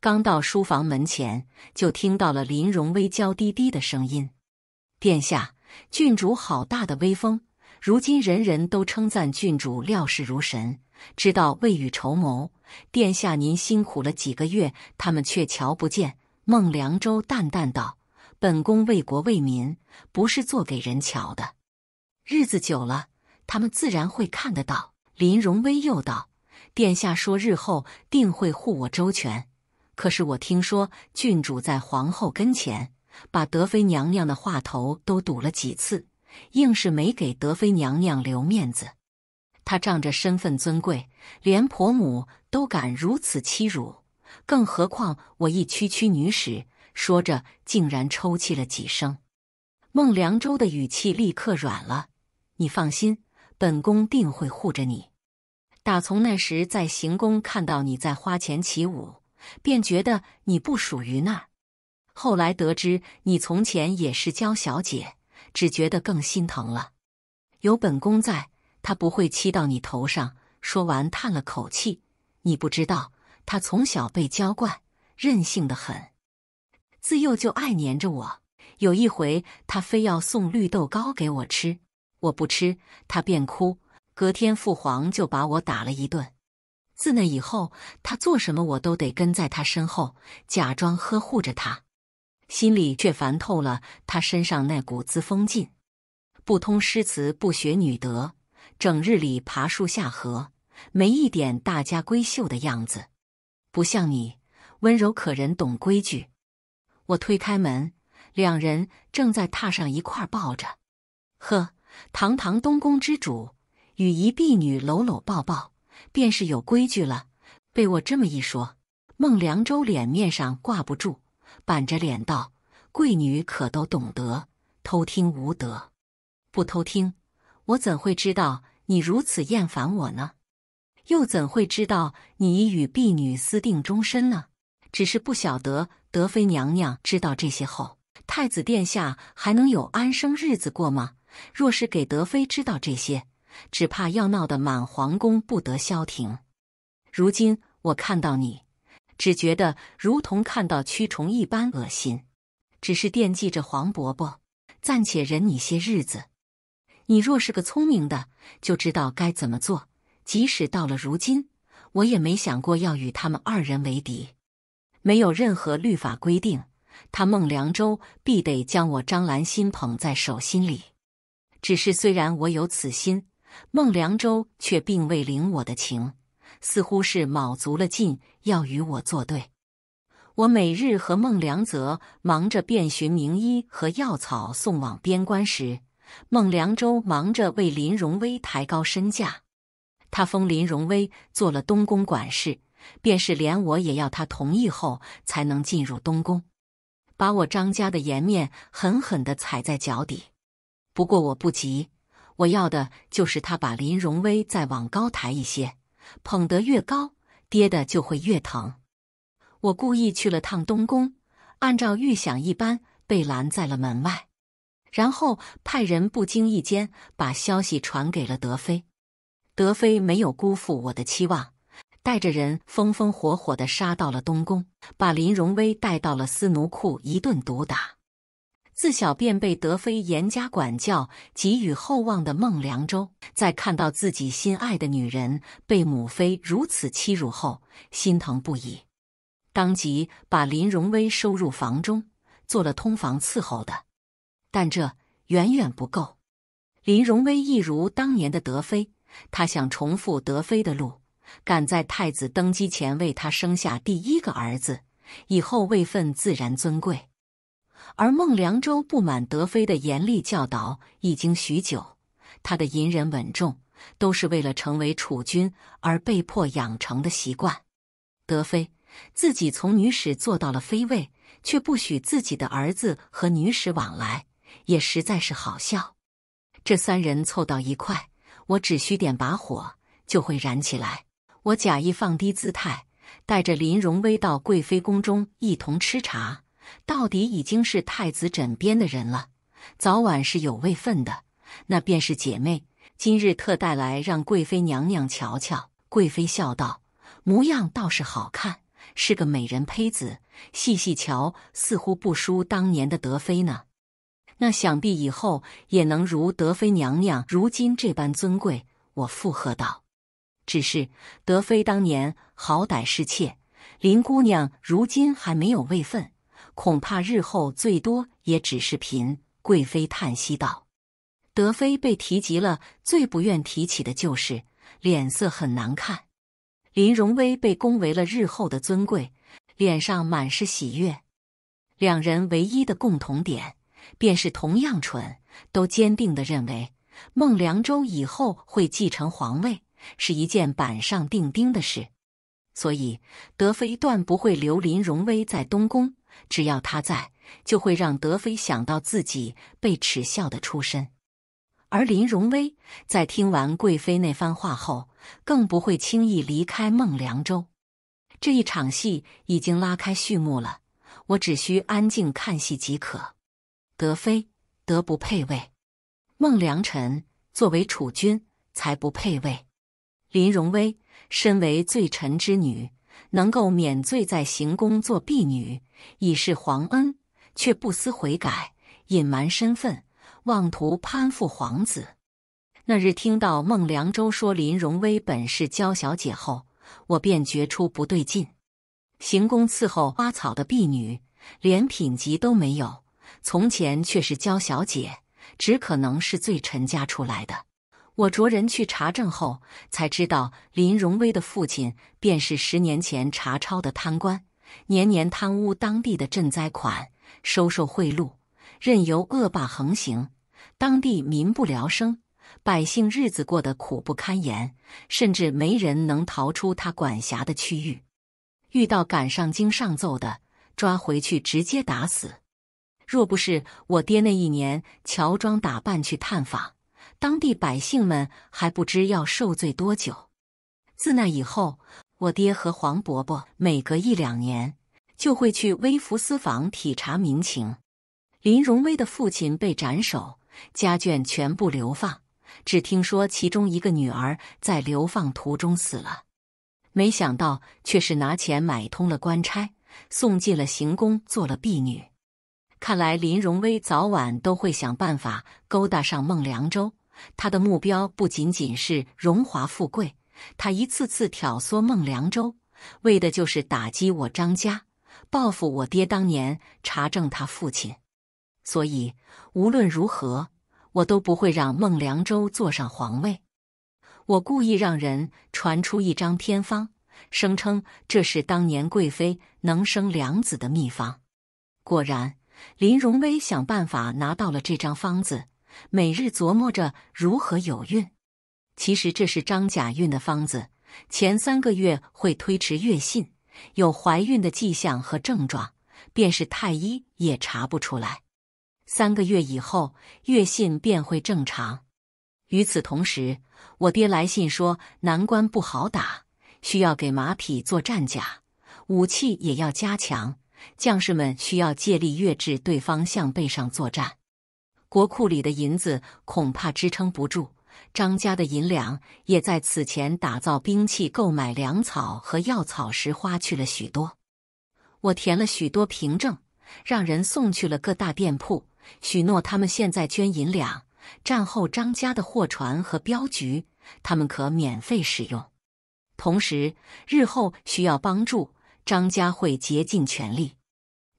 刚到书房门前，就听到了林荣威娇滴滴的声音：“殿下，郡主好大的威风！如今人人都称赞郡主料事如神，知道未雨绸缪。殿下您辛苦了几个月，他们却瞧不见。”孟良州淡淡道。本宫为国为民，不是做给人瞧的。日子久了，他们自然会看得到。林荣威又道：“殿下说日后定会护我周全，可是我听说郡主在皇后跟前，把德妃娘娘的话头都堵了几次，硬是没给德妃娘娘留面子。她仗着身份尊贵，连婆母都敢如此欺辱，更何况我一区区女使？”说着，竟然抽泣了几声。孟良舟的语气立刻软了。你放心，本宫定会护着你。打从那时在行宫看到你在花前起舞，便觉得你不属于那儿。后来得知你从前也是娇小姐，只觉得更心疼了。有本宫在，他不会欺到你头上。说完，叹了口气。你不知道，他从小被娇惯，任性的很。自幼就爱黏着我，有一回他非要送绿豆糕给我吃，我不吃他便哭。隔天父皇就把我打了一顿。自那以后，他做什么我都得跟在他身后，假装呵护着他，心里却烦透了他身上那股子风劲，不通诗词，不学女德，整日里爬树下河，没一点大家闺秀的样子。不像你温柔可人，懂规矩。我推开门，两人正在榻上一块抱着。呵，堂堂东宫之主与一婢女搂搂抱抱，便是有规矩了。被我这么一说，孟良州脸面上挂不住，板着脸道：“贵女可都懂得偷听无德，不偷听，我怎会知道你如此厌烦我呢？又怎会知道你已与婢女私定终身呢？只是不晓得。”德妃娘娘知道这些后，太子殿下还能有安生日子过吗？若是给德妃知道这些，只怕要闹得满皇宫不得消停。如今我看到你，只觉得如同看到蛆虫一般恶心。只是惦记着黄伯伯，暂且忍你些日子。你若是个聪明的，就知道该怎么做。即使到了如今，我也没想过要与他们二人为敌。没有任何律法规定，他孟良舟必得将我张兰心捧在手心里。只是虽然我有此心，孟良舟却并未领我的情，似乎是卯足了劲要与我作对。我每日和孟良泽忙着遍寻名医和药草送往边关时，孟良舟忙着为林荣威抬高身价，他封林荣威做了东宫管事。便是连我也要他同意后才能进入东宫，把我张家的颜面狠狠地踩在脚底。不过我不急，我要的就是他把林荣威再往高抬一些，捧得越高，跌的就会越疼。我故意去了趟东宫，按照预想一般被拦在了门外，然后派人不经意间把消息传给了德妃。德妃没有辜负我的期望。带着人风风火火的杀到了东宫，把林荣威带到了司奴库一顿毒打。自小便被德妃严加管教、给予厚望的孟良州，在看到自己心爱的女人被母妃如此欺辱后，心疼不已，当即把林荣威收入房中，做了通房伺候的。但这远远不够。林荣威一如当年的德妃，他想重复德妃的路。敢在太子登基前为他生下第一个儿子，以后位分自然尊贵。而孟良舟不满德妃的严厉教导已经许久，他的隐忍稳重都是为了成为储君而被迫养成的习惯。德妃自己从女史做到了妃位，却不许自己的儿子和女史往来，也实在是好笑。这三人凑到一块，我只需点把火就会燃起来。我假意放低姿态，带着林容薇到贵妃宫中一同吃茶。到底已经是太子枕边的人了，早晚是有位分的，那便是姐妹。今日特带来让贵妃娘娘瞧瞧。贵妃笑道：“模样倒是好看，是个美人胚子。细细瞧，似乎不输当年的德妃呢。那想必以后也能如德妃娘娘如今这般尊贵。”我附和道。只是德妃当年好歹是妾，林姑娘如今还没有位分，恐怕日后最多也只是嫔。贵妃叹息道：“德妃被提及了，最不愿提起的就是脸色很难看。”林荣威被恭维了日后的尊贵，脸上满是喜悦。两人唯一的共同点，便是同样蠢，都坚定地认为孟良州以后会继承皇位。是一件板上钉钉的事，所以德妃断不会留林荣威在东宫。只要他在，就会让德妃想到自己被耻笑的出身。而林荣威在听完贵妃那番话后，更不会轻易离开孟良州。这一场戏已经拉开序幕了，我只需安静看戏即可。德妃德不配位，孟良辰作为储君才不配位。林荣威身为罪臣之女，能够免罪在行宫做婢女，已是皇恩，却不思悔改，隐瞒身份，妄图攀附皇子。那日听到孟良州说林荣威本是娇小姐后，我便觉出不对劲。行宫伺候花草的婢女，连品级都没有，从前却是娇小姐，只可能是罪臣家出来的。我着人去查证后，才知道林荣威的父亲便是十年前查抄的贪官，年年贪污当地的赈灾款，收受贿赂，任由恶霸横行，当地民不聊生，百姓日子过得苦不堪言，甚至没人能逃出他管辖的区域。遇到敢上京上奏的，抓回去直接打死。若不是我爹那一年乔装打扮去探访。当地百姓们还不知要受罪多久。自那以后，我爹和黄伯伯每隔一两年就会去微服私访，体察民情。林荣威的父亲被斩首，家眷全部流放，只听说其中一个女儿在流放途中死了。没想到却是拿钱买通了官差，送进了行宫做了婢女。看来林荣威早晚都会想办法勾搭上孟良舟。他的目标不仅仅是荣华富贵，他一次次挑唆孟良州，为的就是打击我张家，报复我爹当年查证他父亲。所以无论如何，我都不会让孟良州坐上皇位。我故意让人传出一张偏方，声称这是当年贵妃能生良子的秘方。果然，林荣威想办法拿到了这张方子。每日琢磨着如何有孕，其实这是张甲孕的方子。前三个月会推迟月信，有怀孕的迹象和症状，便是太医也查不出来。三个月以后，月信便会正常。与此同时，我爹来信说，南关不好打，需要给马匹做战甲，武器也要加强，将士们需要借力月至对方向背上作战。国库里的银子恐怕支撑不住，张家的银两也在此前打造兵器、购买粮草和药草时花去了许多。我填了许多凭证，让人送去了各大店铺，许诺他们现在捐银两，战后张家的货船和镖局他们可免费使用，同时日后需要帮助，张家会竭尽全力。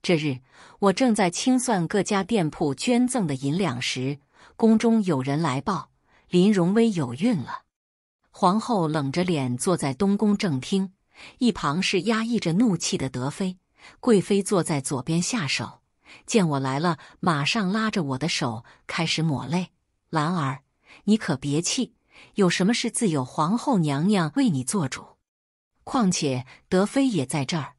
这日，我正在清算各家店铺捐赠的银两时，宫中有人来报，林荣威有孕了。皇后冷着脸坐在东宫正厅，一旁是压抑着怒气的德妃，贵妃坐在左边下手。见我来了，马上拉着我的手开始抹泪：“兰儿，你可别气，有什么事自有皇后娘娘为你做主。况且德妃也在这儿。”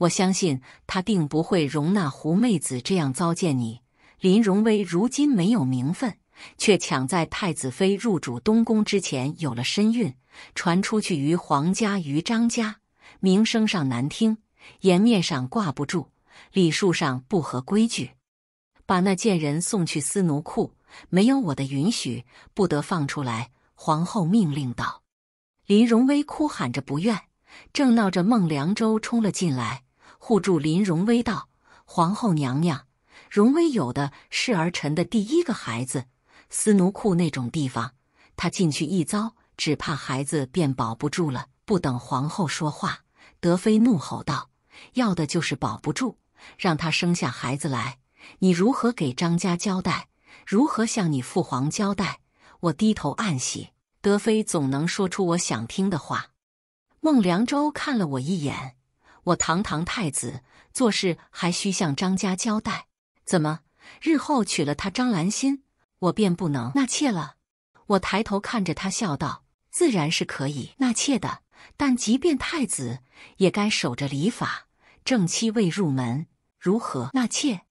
我相信他定不会容纳胡妹子这样糟践你。林荣威如今没有名分，却抢在太子妃入主东宫之前有了身孕，传出去于皇家于张家，名声上难听，颜面上挂不住，礼数上不合规矩。把那贱人送去司奴库，没有我的允许，不得放出来。皇后命令道：“林荣威哭喊着不愿，正闹着，孟良州冲了进来。”护住林荣威道：“皇后娘娘，荣威有的是儿臣的第一个孩子。司奴库那种地方，他进去一遭，只怕孩子便保不住了。”不等皇后说话，德妃怒吼道：“要的就是保不住，让他生下孩子来，你如何给张家交代？如何向你父皇交代？”我低头暗喜，德妃总能说出我想听的话。孟良州看了我一眼。我堂堂太子做事还需向张家交代，怎么日后娶了她张兰心，我便不能纳妾了？我抬头看着他笑道：“自然是可以纳妾的，但即便太子也该守着礼法，正妻未入门，如何纳妾？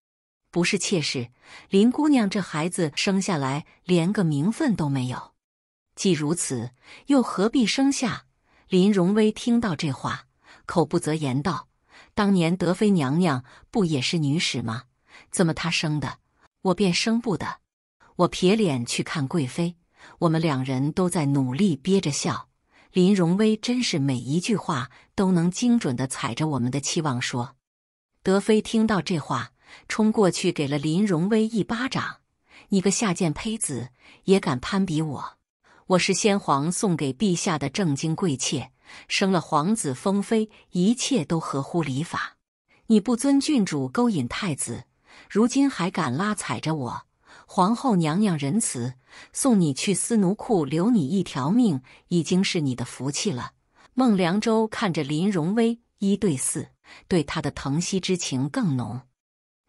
不是妾室，林姑娘这孩子生下来连个名分都没有，既如此，又何必生下？”林荣威听到这话。口不择言道：“当年德妃娘娘不也是女史吗？怎么她生的，我便生不得？”我撇脸去看贵妃，我们两人都在努力憋着笑。林荣威真是每一句话都能精准的踩着我们的期望说。德妃听到这话，冲过去给了林荣威一巴掌：“你个下贱胚子，也敢攀比我！我是先皇送给陛下的正经贵妾。”生了皇子封妃，一切都合乎礼法。你不尊郡主，勾引太子，如今还敢拉踩着我。皇后娘娘仁慈，送你去司奴库，留你一条命，已经是你的福气了。孟良州看着林荣威，一对四，对他的疼惜之情更浓。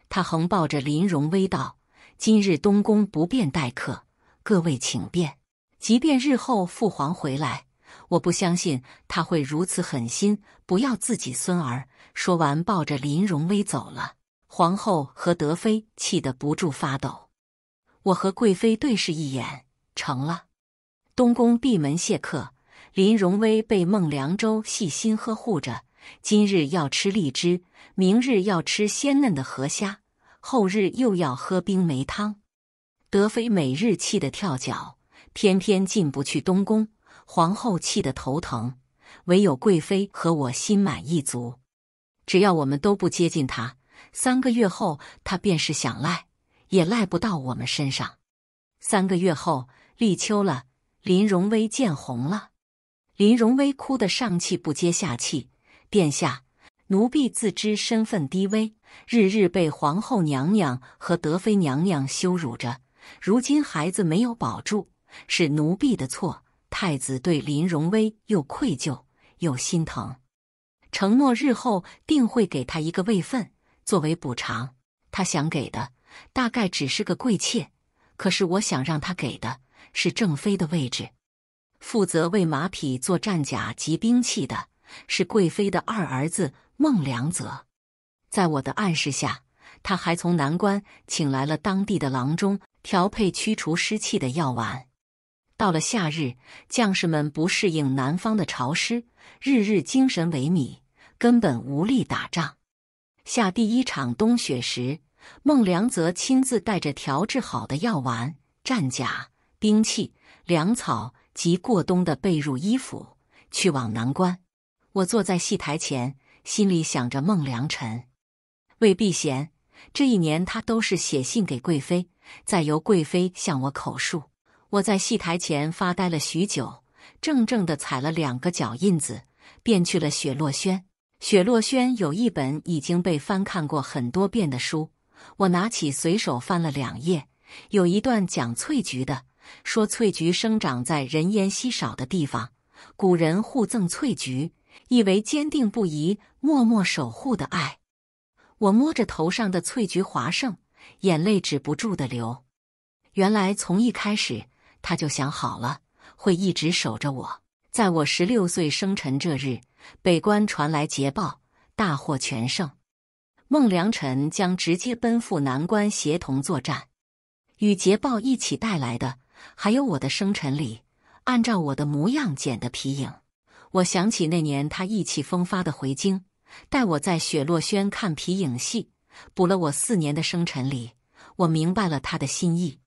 他横抱着林荣威道：“今日东宫不便待客，各位请便。即便日后父皇回来。”我不相信他会如此狠心，不要自己孙儿。说完，抱着林荣威走了。皇后和德妃气得不住发抖。我和贵妃对视一眼，成了。东宫闭门谢客，林荣威被孟凉州细心呵护着。今日要吃荔枝，明日要吃鲜嫩的河虾，后日又要喝冰梅汤。德妃每日气得跳脚，天天进不去东宫。皇后气得头疼，唯有贵妃和我心满意足。只要我们都不接近她，三个月后她便是想赖，也赖不到我们身上。三个月后立秋了，林荣威见红了，林荣威哭得上气不接下气。殿下，奴婢自知身份低微，日日被皇后娘娘和德妃娘娘羞辱着，如今孩子没有保住，是奴婢的错。太子对林荣威又愧疚又心疼，承诺日后定会给他一个位分作为补偿。他想给的大概只是个贵妾，可是我想让他给的是正妃的位置。负责为马匹做战甲及兵器的是贵妃的二儿子孟良泽。在我的暗示下，他还从南关请来了当地的郎中，调配驱除湿气的药丸。到了夏日，将士们不适应南方的潮湿，日日精神萎靡，根本无力打仗。下第一场冬雪时，孟良则亲自带着调制好的药丸、战甲、兵器、粮草及过冬的被褥衣服，去往南关。我坐在戏台前，心里想着孟良辰。为避嫌，这一年他都是写信给贵妃，再由贵妃向我口述。我在戏台前发呆了许久，怔怔地踩了两个脚印子，便去了雪落轩。雪落轩有一本已经被翻看过很多遍的书，我拿起随手翻了两页，有一段讲翠菊的，说翠菊生长在人烟稀少的地方，古人互赠翠菊，意为坚定不移、默默守护的爱。我摸着头上的翠菊华盛，眼泪止不住的流。原来从一开始。他就想好了，会一直守着我。在我十六岁生辰这日，北关传来捷报，大获全胜。孟良辰将直接奔赴南关协同作战。与捷报一起带来的，还有我的生辰礼。按照我的模样剪的皮影。我想起那年他意气风发的回京，带我在雪落轩看皮影戏，补了我四年的生辰礼。我明白了他的心意。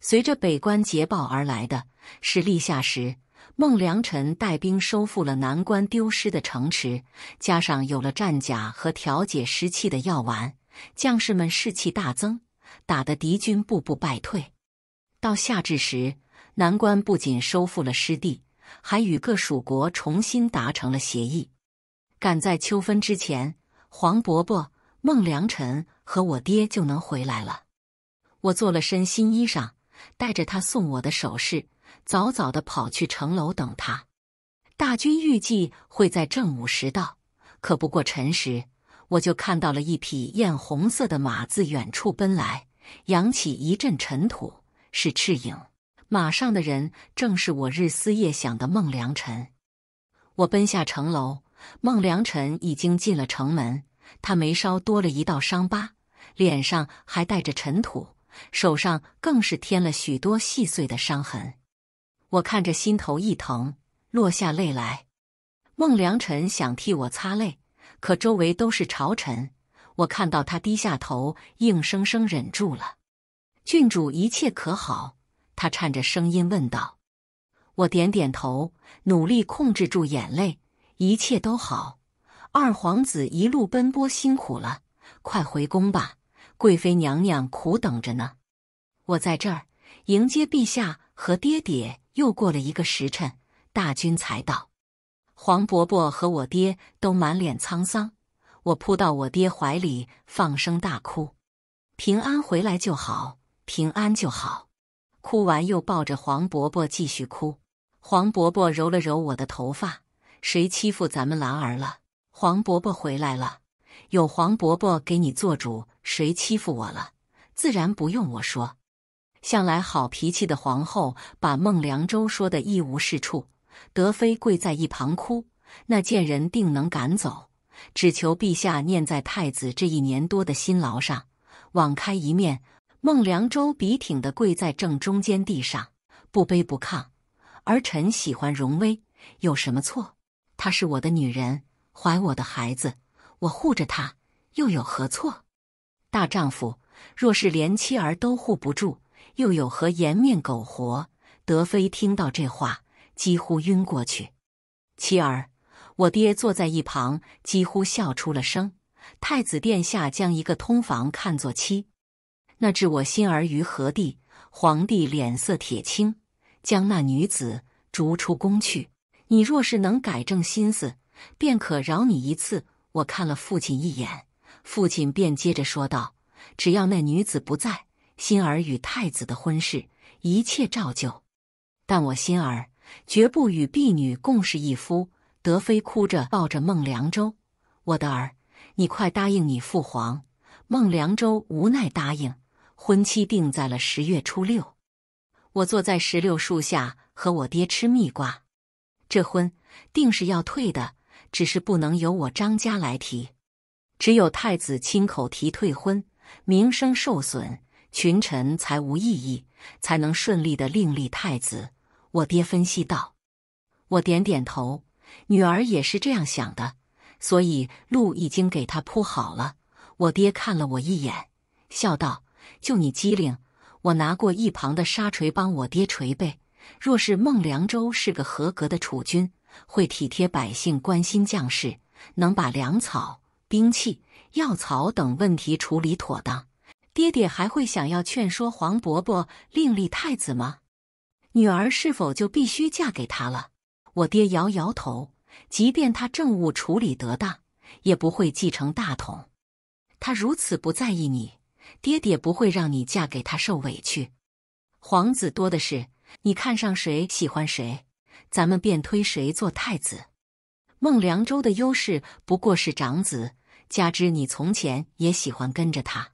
随着北关捷报而来的是立夏时，孟良臣带兵收复了南关丢失的城池，加上有了战甲和调节湿气的药丸，将士们士气大增，打得敌军步步败退。到夏至时，南关不仅收复了失地，还与各属国重新达成了协议。赶在秋分之前，黄伯伯、孟良臣和我爹就能回来了。我做了身新衣裳。带着他送我的首饰，早早地跑去城楼等他。大军预计会在正午时到，可不过辰时，我就看到了一匹艳红色的马自远处奔来，扬起一阵尘土。是赤影，马上的人正是我日思夜想的孟良辰。我奔下城楼，孟良辰已经进了城门，他眉梢多了一道伤疤，脸上还带着尘土。手上更是添了许多细碎的伤痕，我看着心头一疼，落下泪来。孟良辰想替我擦泪，可周围都是朝臣，我看到他低下头，硬生生忍住了。郡主一切可好？他颤着声音问道。我点点头，努力控制住眼泪。一切都好。二皇子一路奔波辛苦了，快回宫吧。贵妃娘娘苦等着呢，我在这儿迎接陛下和爹爹。又过了一个时辰，大军才到。黄伯伯和我爹都满脸沧桑。我扑到我爹怀里，放声大哭：“平安回来就好，平安就好。”哭完又抱着黄伯伯继续哭。黄伯伯揉了揉我的头发：“谁欺负咱们兰儿了？”黄伯伯回来了，有黄伯伯给你做主。谁欺负我了？自然不用我说。向来好脾气的皇后把孟良舟说得一无是处，德妃跪在一旁哭。那贱人定能赶走，只求陛下念在太子这一年多的辛劳上，网开一面。孟良舟笔挺地跪在正中间地上，不卑不亢。儿臣喜欢荣威，有什么错？她是我的女人，怀我的孩子，我护着她，又有何错？大丈夫若是连妻儿都护不住，又有何颜面苟活？德妃听到这话，几乎晕过去。妻儿，我爹坐在一旁，几乎笑出了声。太子殿下将一个通房看作妻，那置我心儿于何地？皇帝脸色铁青，将那女子逐出宫去。你若是能改正心思，便可饶你一次。我看了父亲一眼。父亲便接着说道：“只要那女子不在，心儿与太子的婚事一切照旧。但我心儿绝不与婢女共侍一夫。”德妃哭着抱着孟凉州：“我的儿，你快答应你父皇！”孟凉州无奈答应，婚期定在了十月初六。我坐在石榴树下和我爹吃蜜瓜，这婚定是要退的，只是不能由我张家来提。只有太子亲口提退婚，名声受损，群臣才无异议，才能顺利的另立太子。我爹分析道。我点点头，女儿也是这样想的，所以路已经给他铺好了。我爹看了我一眼，笑道：“就你机灵。”我拿过一旁的沙锤帮我爹捶背。若是孟良州是个合格的储君，会体贴百姓，关心将士，能把粮草。兵器、药草等问题处理妥当，爹爹还会想要劝说黄伯伯另立太子吗？女儿是否就必须嫁给他了？我爹摇摇头，即便他政务处理得当，也不会继承大统。他如此不在意你，爹爹不会让你嫁给他受委屈。皇子多的是，你看上谁，喜欢谁，咱们便推谁做太子。孟凉州的优势不过是长子。加之你从前也喜欢跟着他，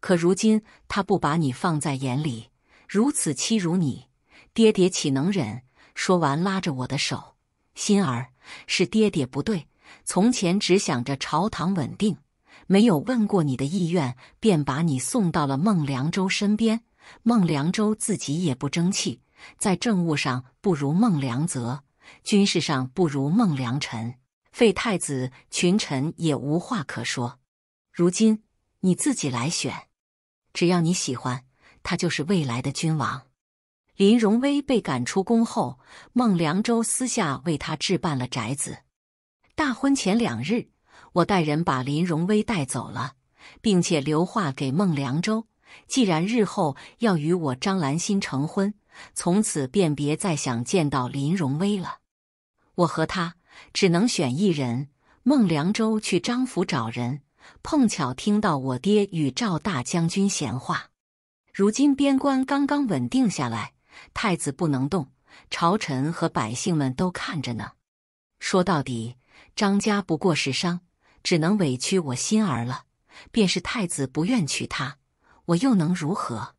可如今他不把你放在眼里，如此欺辱你，爹爹岂能忍？说完，拉着我的手，心儿是爹爹不对，从前只想着朝堂稳定，没有问过你的意愿，便把你送到了孟良舟身边。孟良舟自己也不争气，在政务上不如孟良泽，军事上不如孟良臣。废太子，群臣也无话可说。如今你自己来选，只要你喜欢，他就是未来的君王。林荣威被赶出宫后，孟凉州私下为他置办了宅子。大婚前两日，我带人把林荣威带走了，并且留话给孟凉州：既然日后要与我张兰心成婚，从此便别再想见到林荣威了。我和他。只能选一人。孟良舟去张府找人，碰巧听到我爹与赵大将军闲话。如今边关刚刚稳定下来，太子不能动，朝臣和百姓们都看着呢。说到底，张家不过是商，只能委屈我心儿了。便是太子不愿娶她，我又能如何？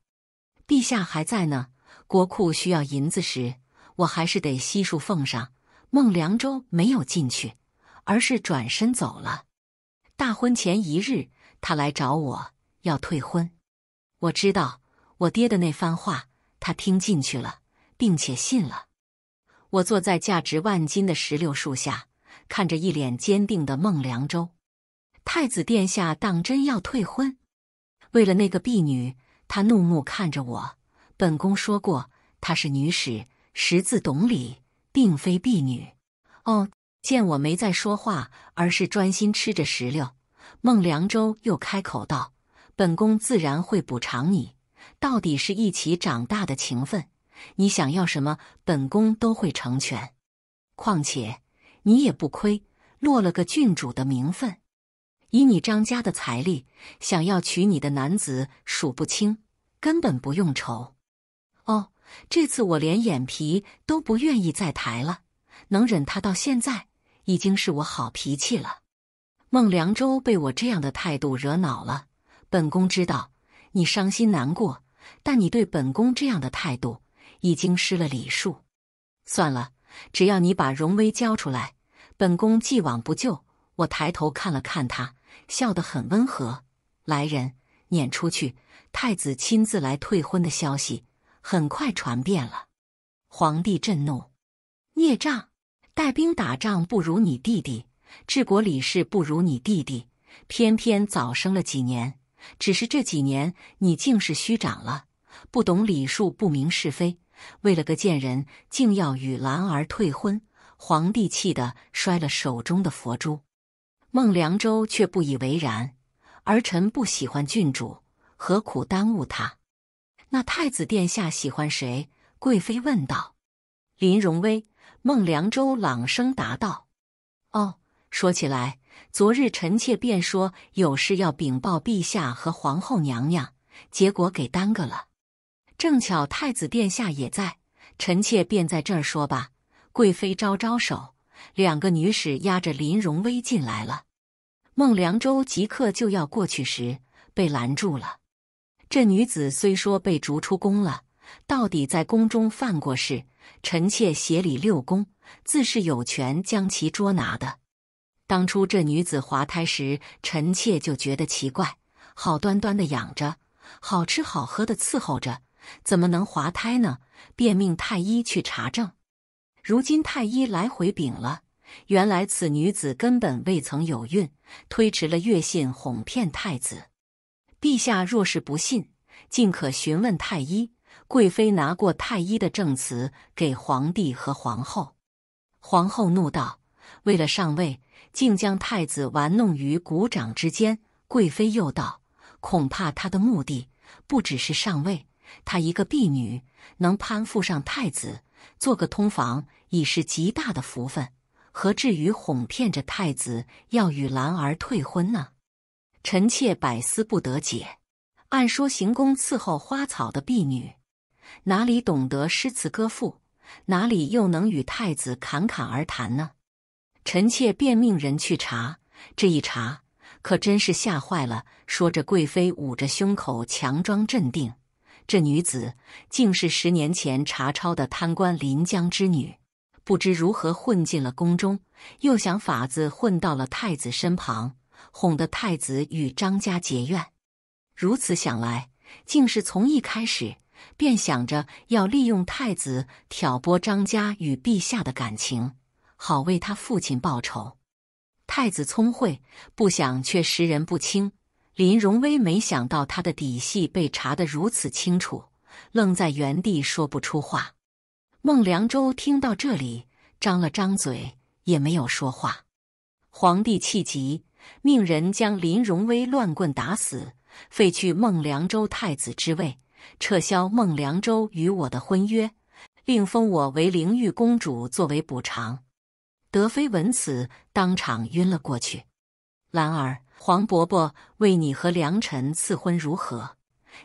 陛下还在呢，国库需要银子时，我还是得悉数奉上。孟良州没有进去，而是转身走了。大婚前一日，他来找我要退婚。我知道我爹的那番话，他听进去了，并且信了。我坐在价值万金的石榴树下，看着一脸坚定的孟良州。太子殿下当真要退婚？为了那个婢女，他怒目看着我。本宫说过，她是女使，识字懂礼。并非婢女，哦，见我没再说话，而是专心吃着石榴。孟良州又开口道：“本宫自然会补偿你，到底是一起长大的情分。你想要什么，本宫都会成全。况且你也不亏，落了个郡主的名分。以你张家的财力，想要娶你的男子数不清，根本不用愁。哦。”这次我连眼皮都不愿意再抬了，能忍他到现在，已经是我好脾气了。孟良舟被我这样的态度惹恼了，本宫知道你伤心难过，但你对本宫这样的态度已经失了礼数。算了，只要你把荣威交出来，本宫既往不咎。我抬头看了看他，笑得很温和。来人，撵出去！太子亲自来退婚的消息。很快传遍了，皇帝震怒。孽障，带兵打仗不如你弟弟，治国理事不如你弟弟，偏偏早生了几年。只是这几年你竟是虚长了，不懂礼数，不明是非，为了个贱人，竟要与兰儿退婚。皇帝气得摔了手中的佛珠。孟良州却不以为然：“儿臣不喜欢郡主，何苦耽误他？”那太子殿下喜欢谁？贵妃问道。林荣威、孟良州朗声答道：“哦，说起来，昨日臣妾便说有事要禀报陛下和皇后娘娘，结果给耽搁了。正巧太子殿下也在，臣妾便在这儿说吧。”贵妃招招手，两个女使押着林荣威进来了。孟良州即刻就要过去时，被拦住了。这女子虽说被逐出宫了，到底在宫中犯过事。臣妾协理六宫，自是有权将其捉拿的。当初这女子滑胎时，臣妾就觉得奇怪，好端端的养着，好吃好喝的伺候着，怎么能滑胎呢？便命太医去查证。如今太医来回禀了，原来此女子根本未曾有孕，推迟了月信，哄骗太子。陛下若是不信，尽可询问太医。贵妃拿过太医的证词给皇帝和皇后。皇后怒道：“为了上位，竟将太子玩弄于股掌之间。”贵妃又道：“恐怕他的目的不只是上位。他一个婢女能攀附上太子，做个通房，已是极大的福分，何至于哄骗着太子要与兰儿退婚呢？”臣妾百思不得解。按说行宫伺候花草的婢女，哪里懂得诗词歌赋，哪里又能与太子侃侃而谈呢？臣妾便命人去查，这一查可真是吓坏了。说着，贵妃捂着胸口，强装镇定。这女子竟是十年前查抄的贪官林江之女，不知如何混进了宫中，又想法子混到了太子身旁。哄得太子与张家结怨，如此想来，竟是从一开始便想着要利用太子挑拨张家与陛下的感情，好为他父亲报仇。太子聪慧，不想却识人不清。林荣威没想到他的底细被查得如此清楚，愣在原地说不出话。孟良舟听到这里，张了张嘴，也没有说话。皇帝气急。命人将林荣威乱棍打死，废去孟凉州太子之位，撤销孟凉州与我的婚约，另封我为灵玉公主作为补偿。德妃闻此，当场晕了过去。兰儿，黄伯伯为你和良辰赐婚如何？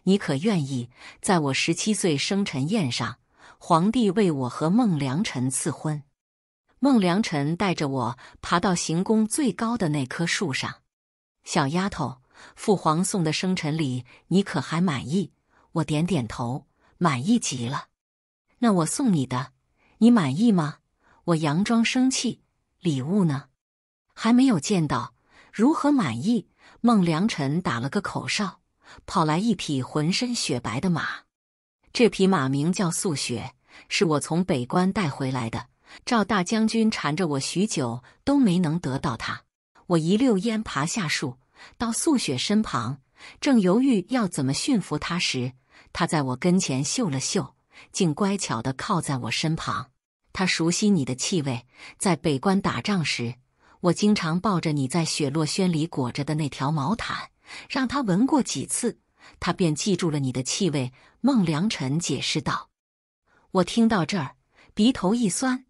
你可愿意在我十七岁生辰宴上，皇帝为我和孟良臣赐婚？孟良辰带着我爬到行宫最高的那棵树上。小丫头，父皇送的生辰礼，你可还满意？我点点头，满意极了。那我送你的，你满意吗？我佯装生气。礼物呢？还没有见到，如何满意？孟良辰打了个口哨，跑来一匹浑身雪白的马。这匹马名叫素雪，是我从北关带回来的。赵大将军缠着我许久都没能得到他，我一溜烟爬下树，到素雪身旁，正犹豫要怎么驯服他时，他在我跟前嗅了嗅，竟乖巧地靠在我身旁。他熟悉你的气味，在北关打仗时，我经常抱着你在雪落轩里裹着的那条毛毯，让他闻过几次，他便记住了你的气味。孟良辰解释道。我听到这儿，鼻头一酸。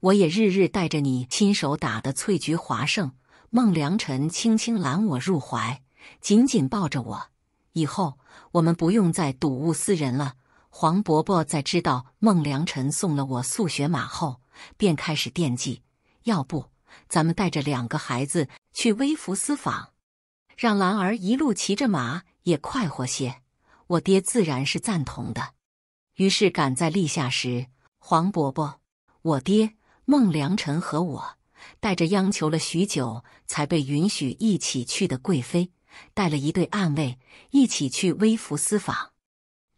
我也日日带着你亲手打的翠菊华胜。孟良辰轻轻揽我入怀，紧紧抱着我。以后我们不用再睹物思人了。黄伯伯在知道孟良辰送了我速学马后，便开始惦记。要不咱们带着两个孩子去微服私访，让兰儿一路骑着马也快活些。我爹自然是赞同的。于是赶在立夏时，黄伯伯，我爹。孟良辰和我带着央求了许久才被允许一起去的贵妃，带了一对暗卫一起去微服私访。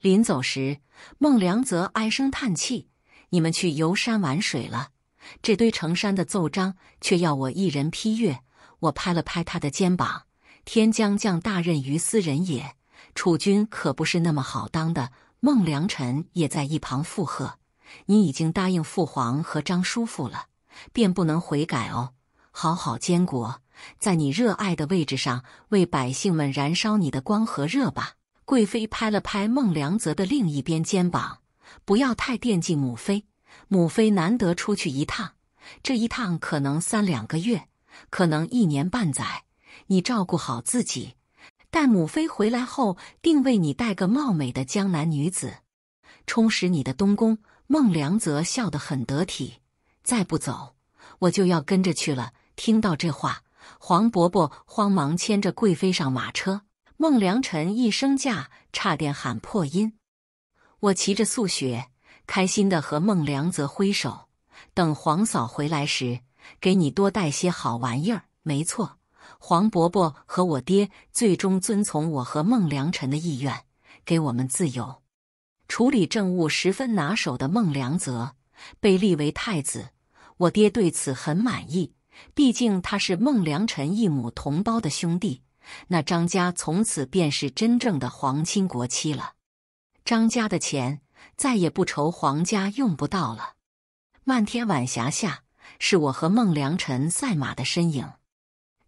临走时，孟良则唉声叹气：“你们去游山玩水了，这堆成山的奏章却要我一人批阅。”我拍了拍他的肩膀：“天将降大任于斯人也，楚君可不是那么好当的。”孟良辰也在一旁附和。你已经答应父皇和张叔父了，便不能悔改哦。好好监国，在你热爱的位置上，为百姓们燃烧你的光和热吧。贵妃拍了拍孟良泽的另一边肩膀，不要太惦记母妃。母妃难得出去一趟，这一趟可能三两个月，可能一年半载。你照顾好自己，待母妃回来后，定为你带个貌美的江南女子，充实你的东宫。孟良泽笑得很得体，再不走，我就要跟着去了。听到这话，黄伯伯慌忙牵着贵妃上马车。孟良辰一声驾，差点喊破音。我骑着素雪，开心的和孟良泽挥手。等黄嫂回来时，给你多带些好玩意儿。没错，黄伯伯和我爹最终遵从我和孟良辰的意愿，给我们自由。处理政务十分拿手的孟良泽被立为太子，我爹对此很满意。毕竟他是孟良辰一母同胞的兄弟，那张家从此便是真正的皇亲国戚了。张家的钱再也不愁皇家用不到了。漫天晚霞下，是我和孟良辰赛马的身影。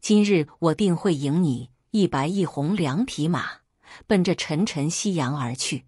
今日我定会赢你。一白一红两匹马，奔着沉沉夕阳而去。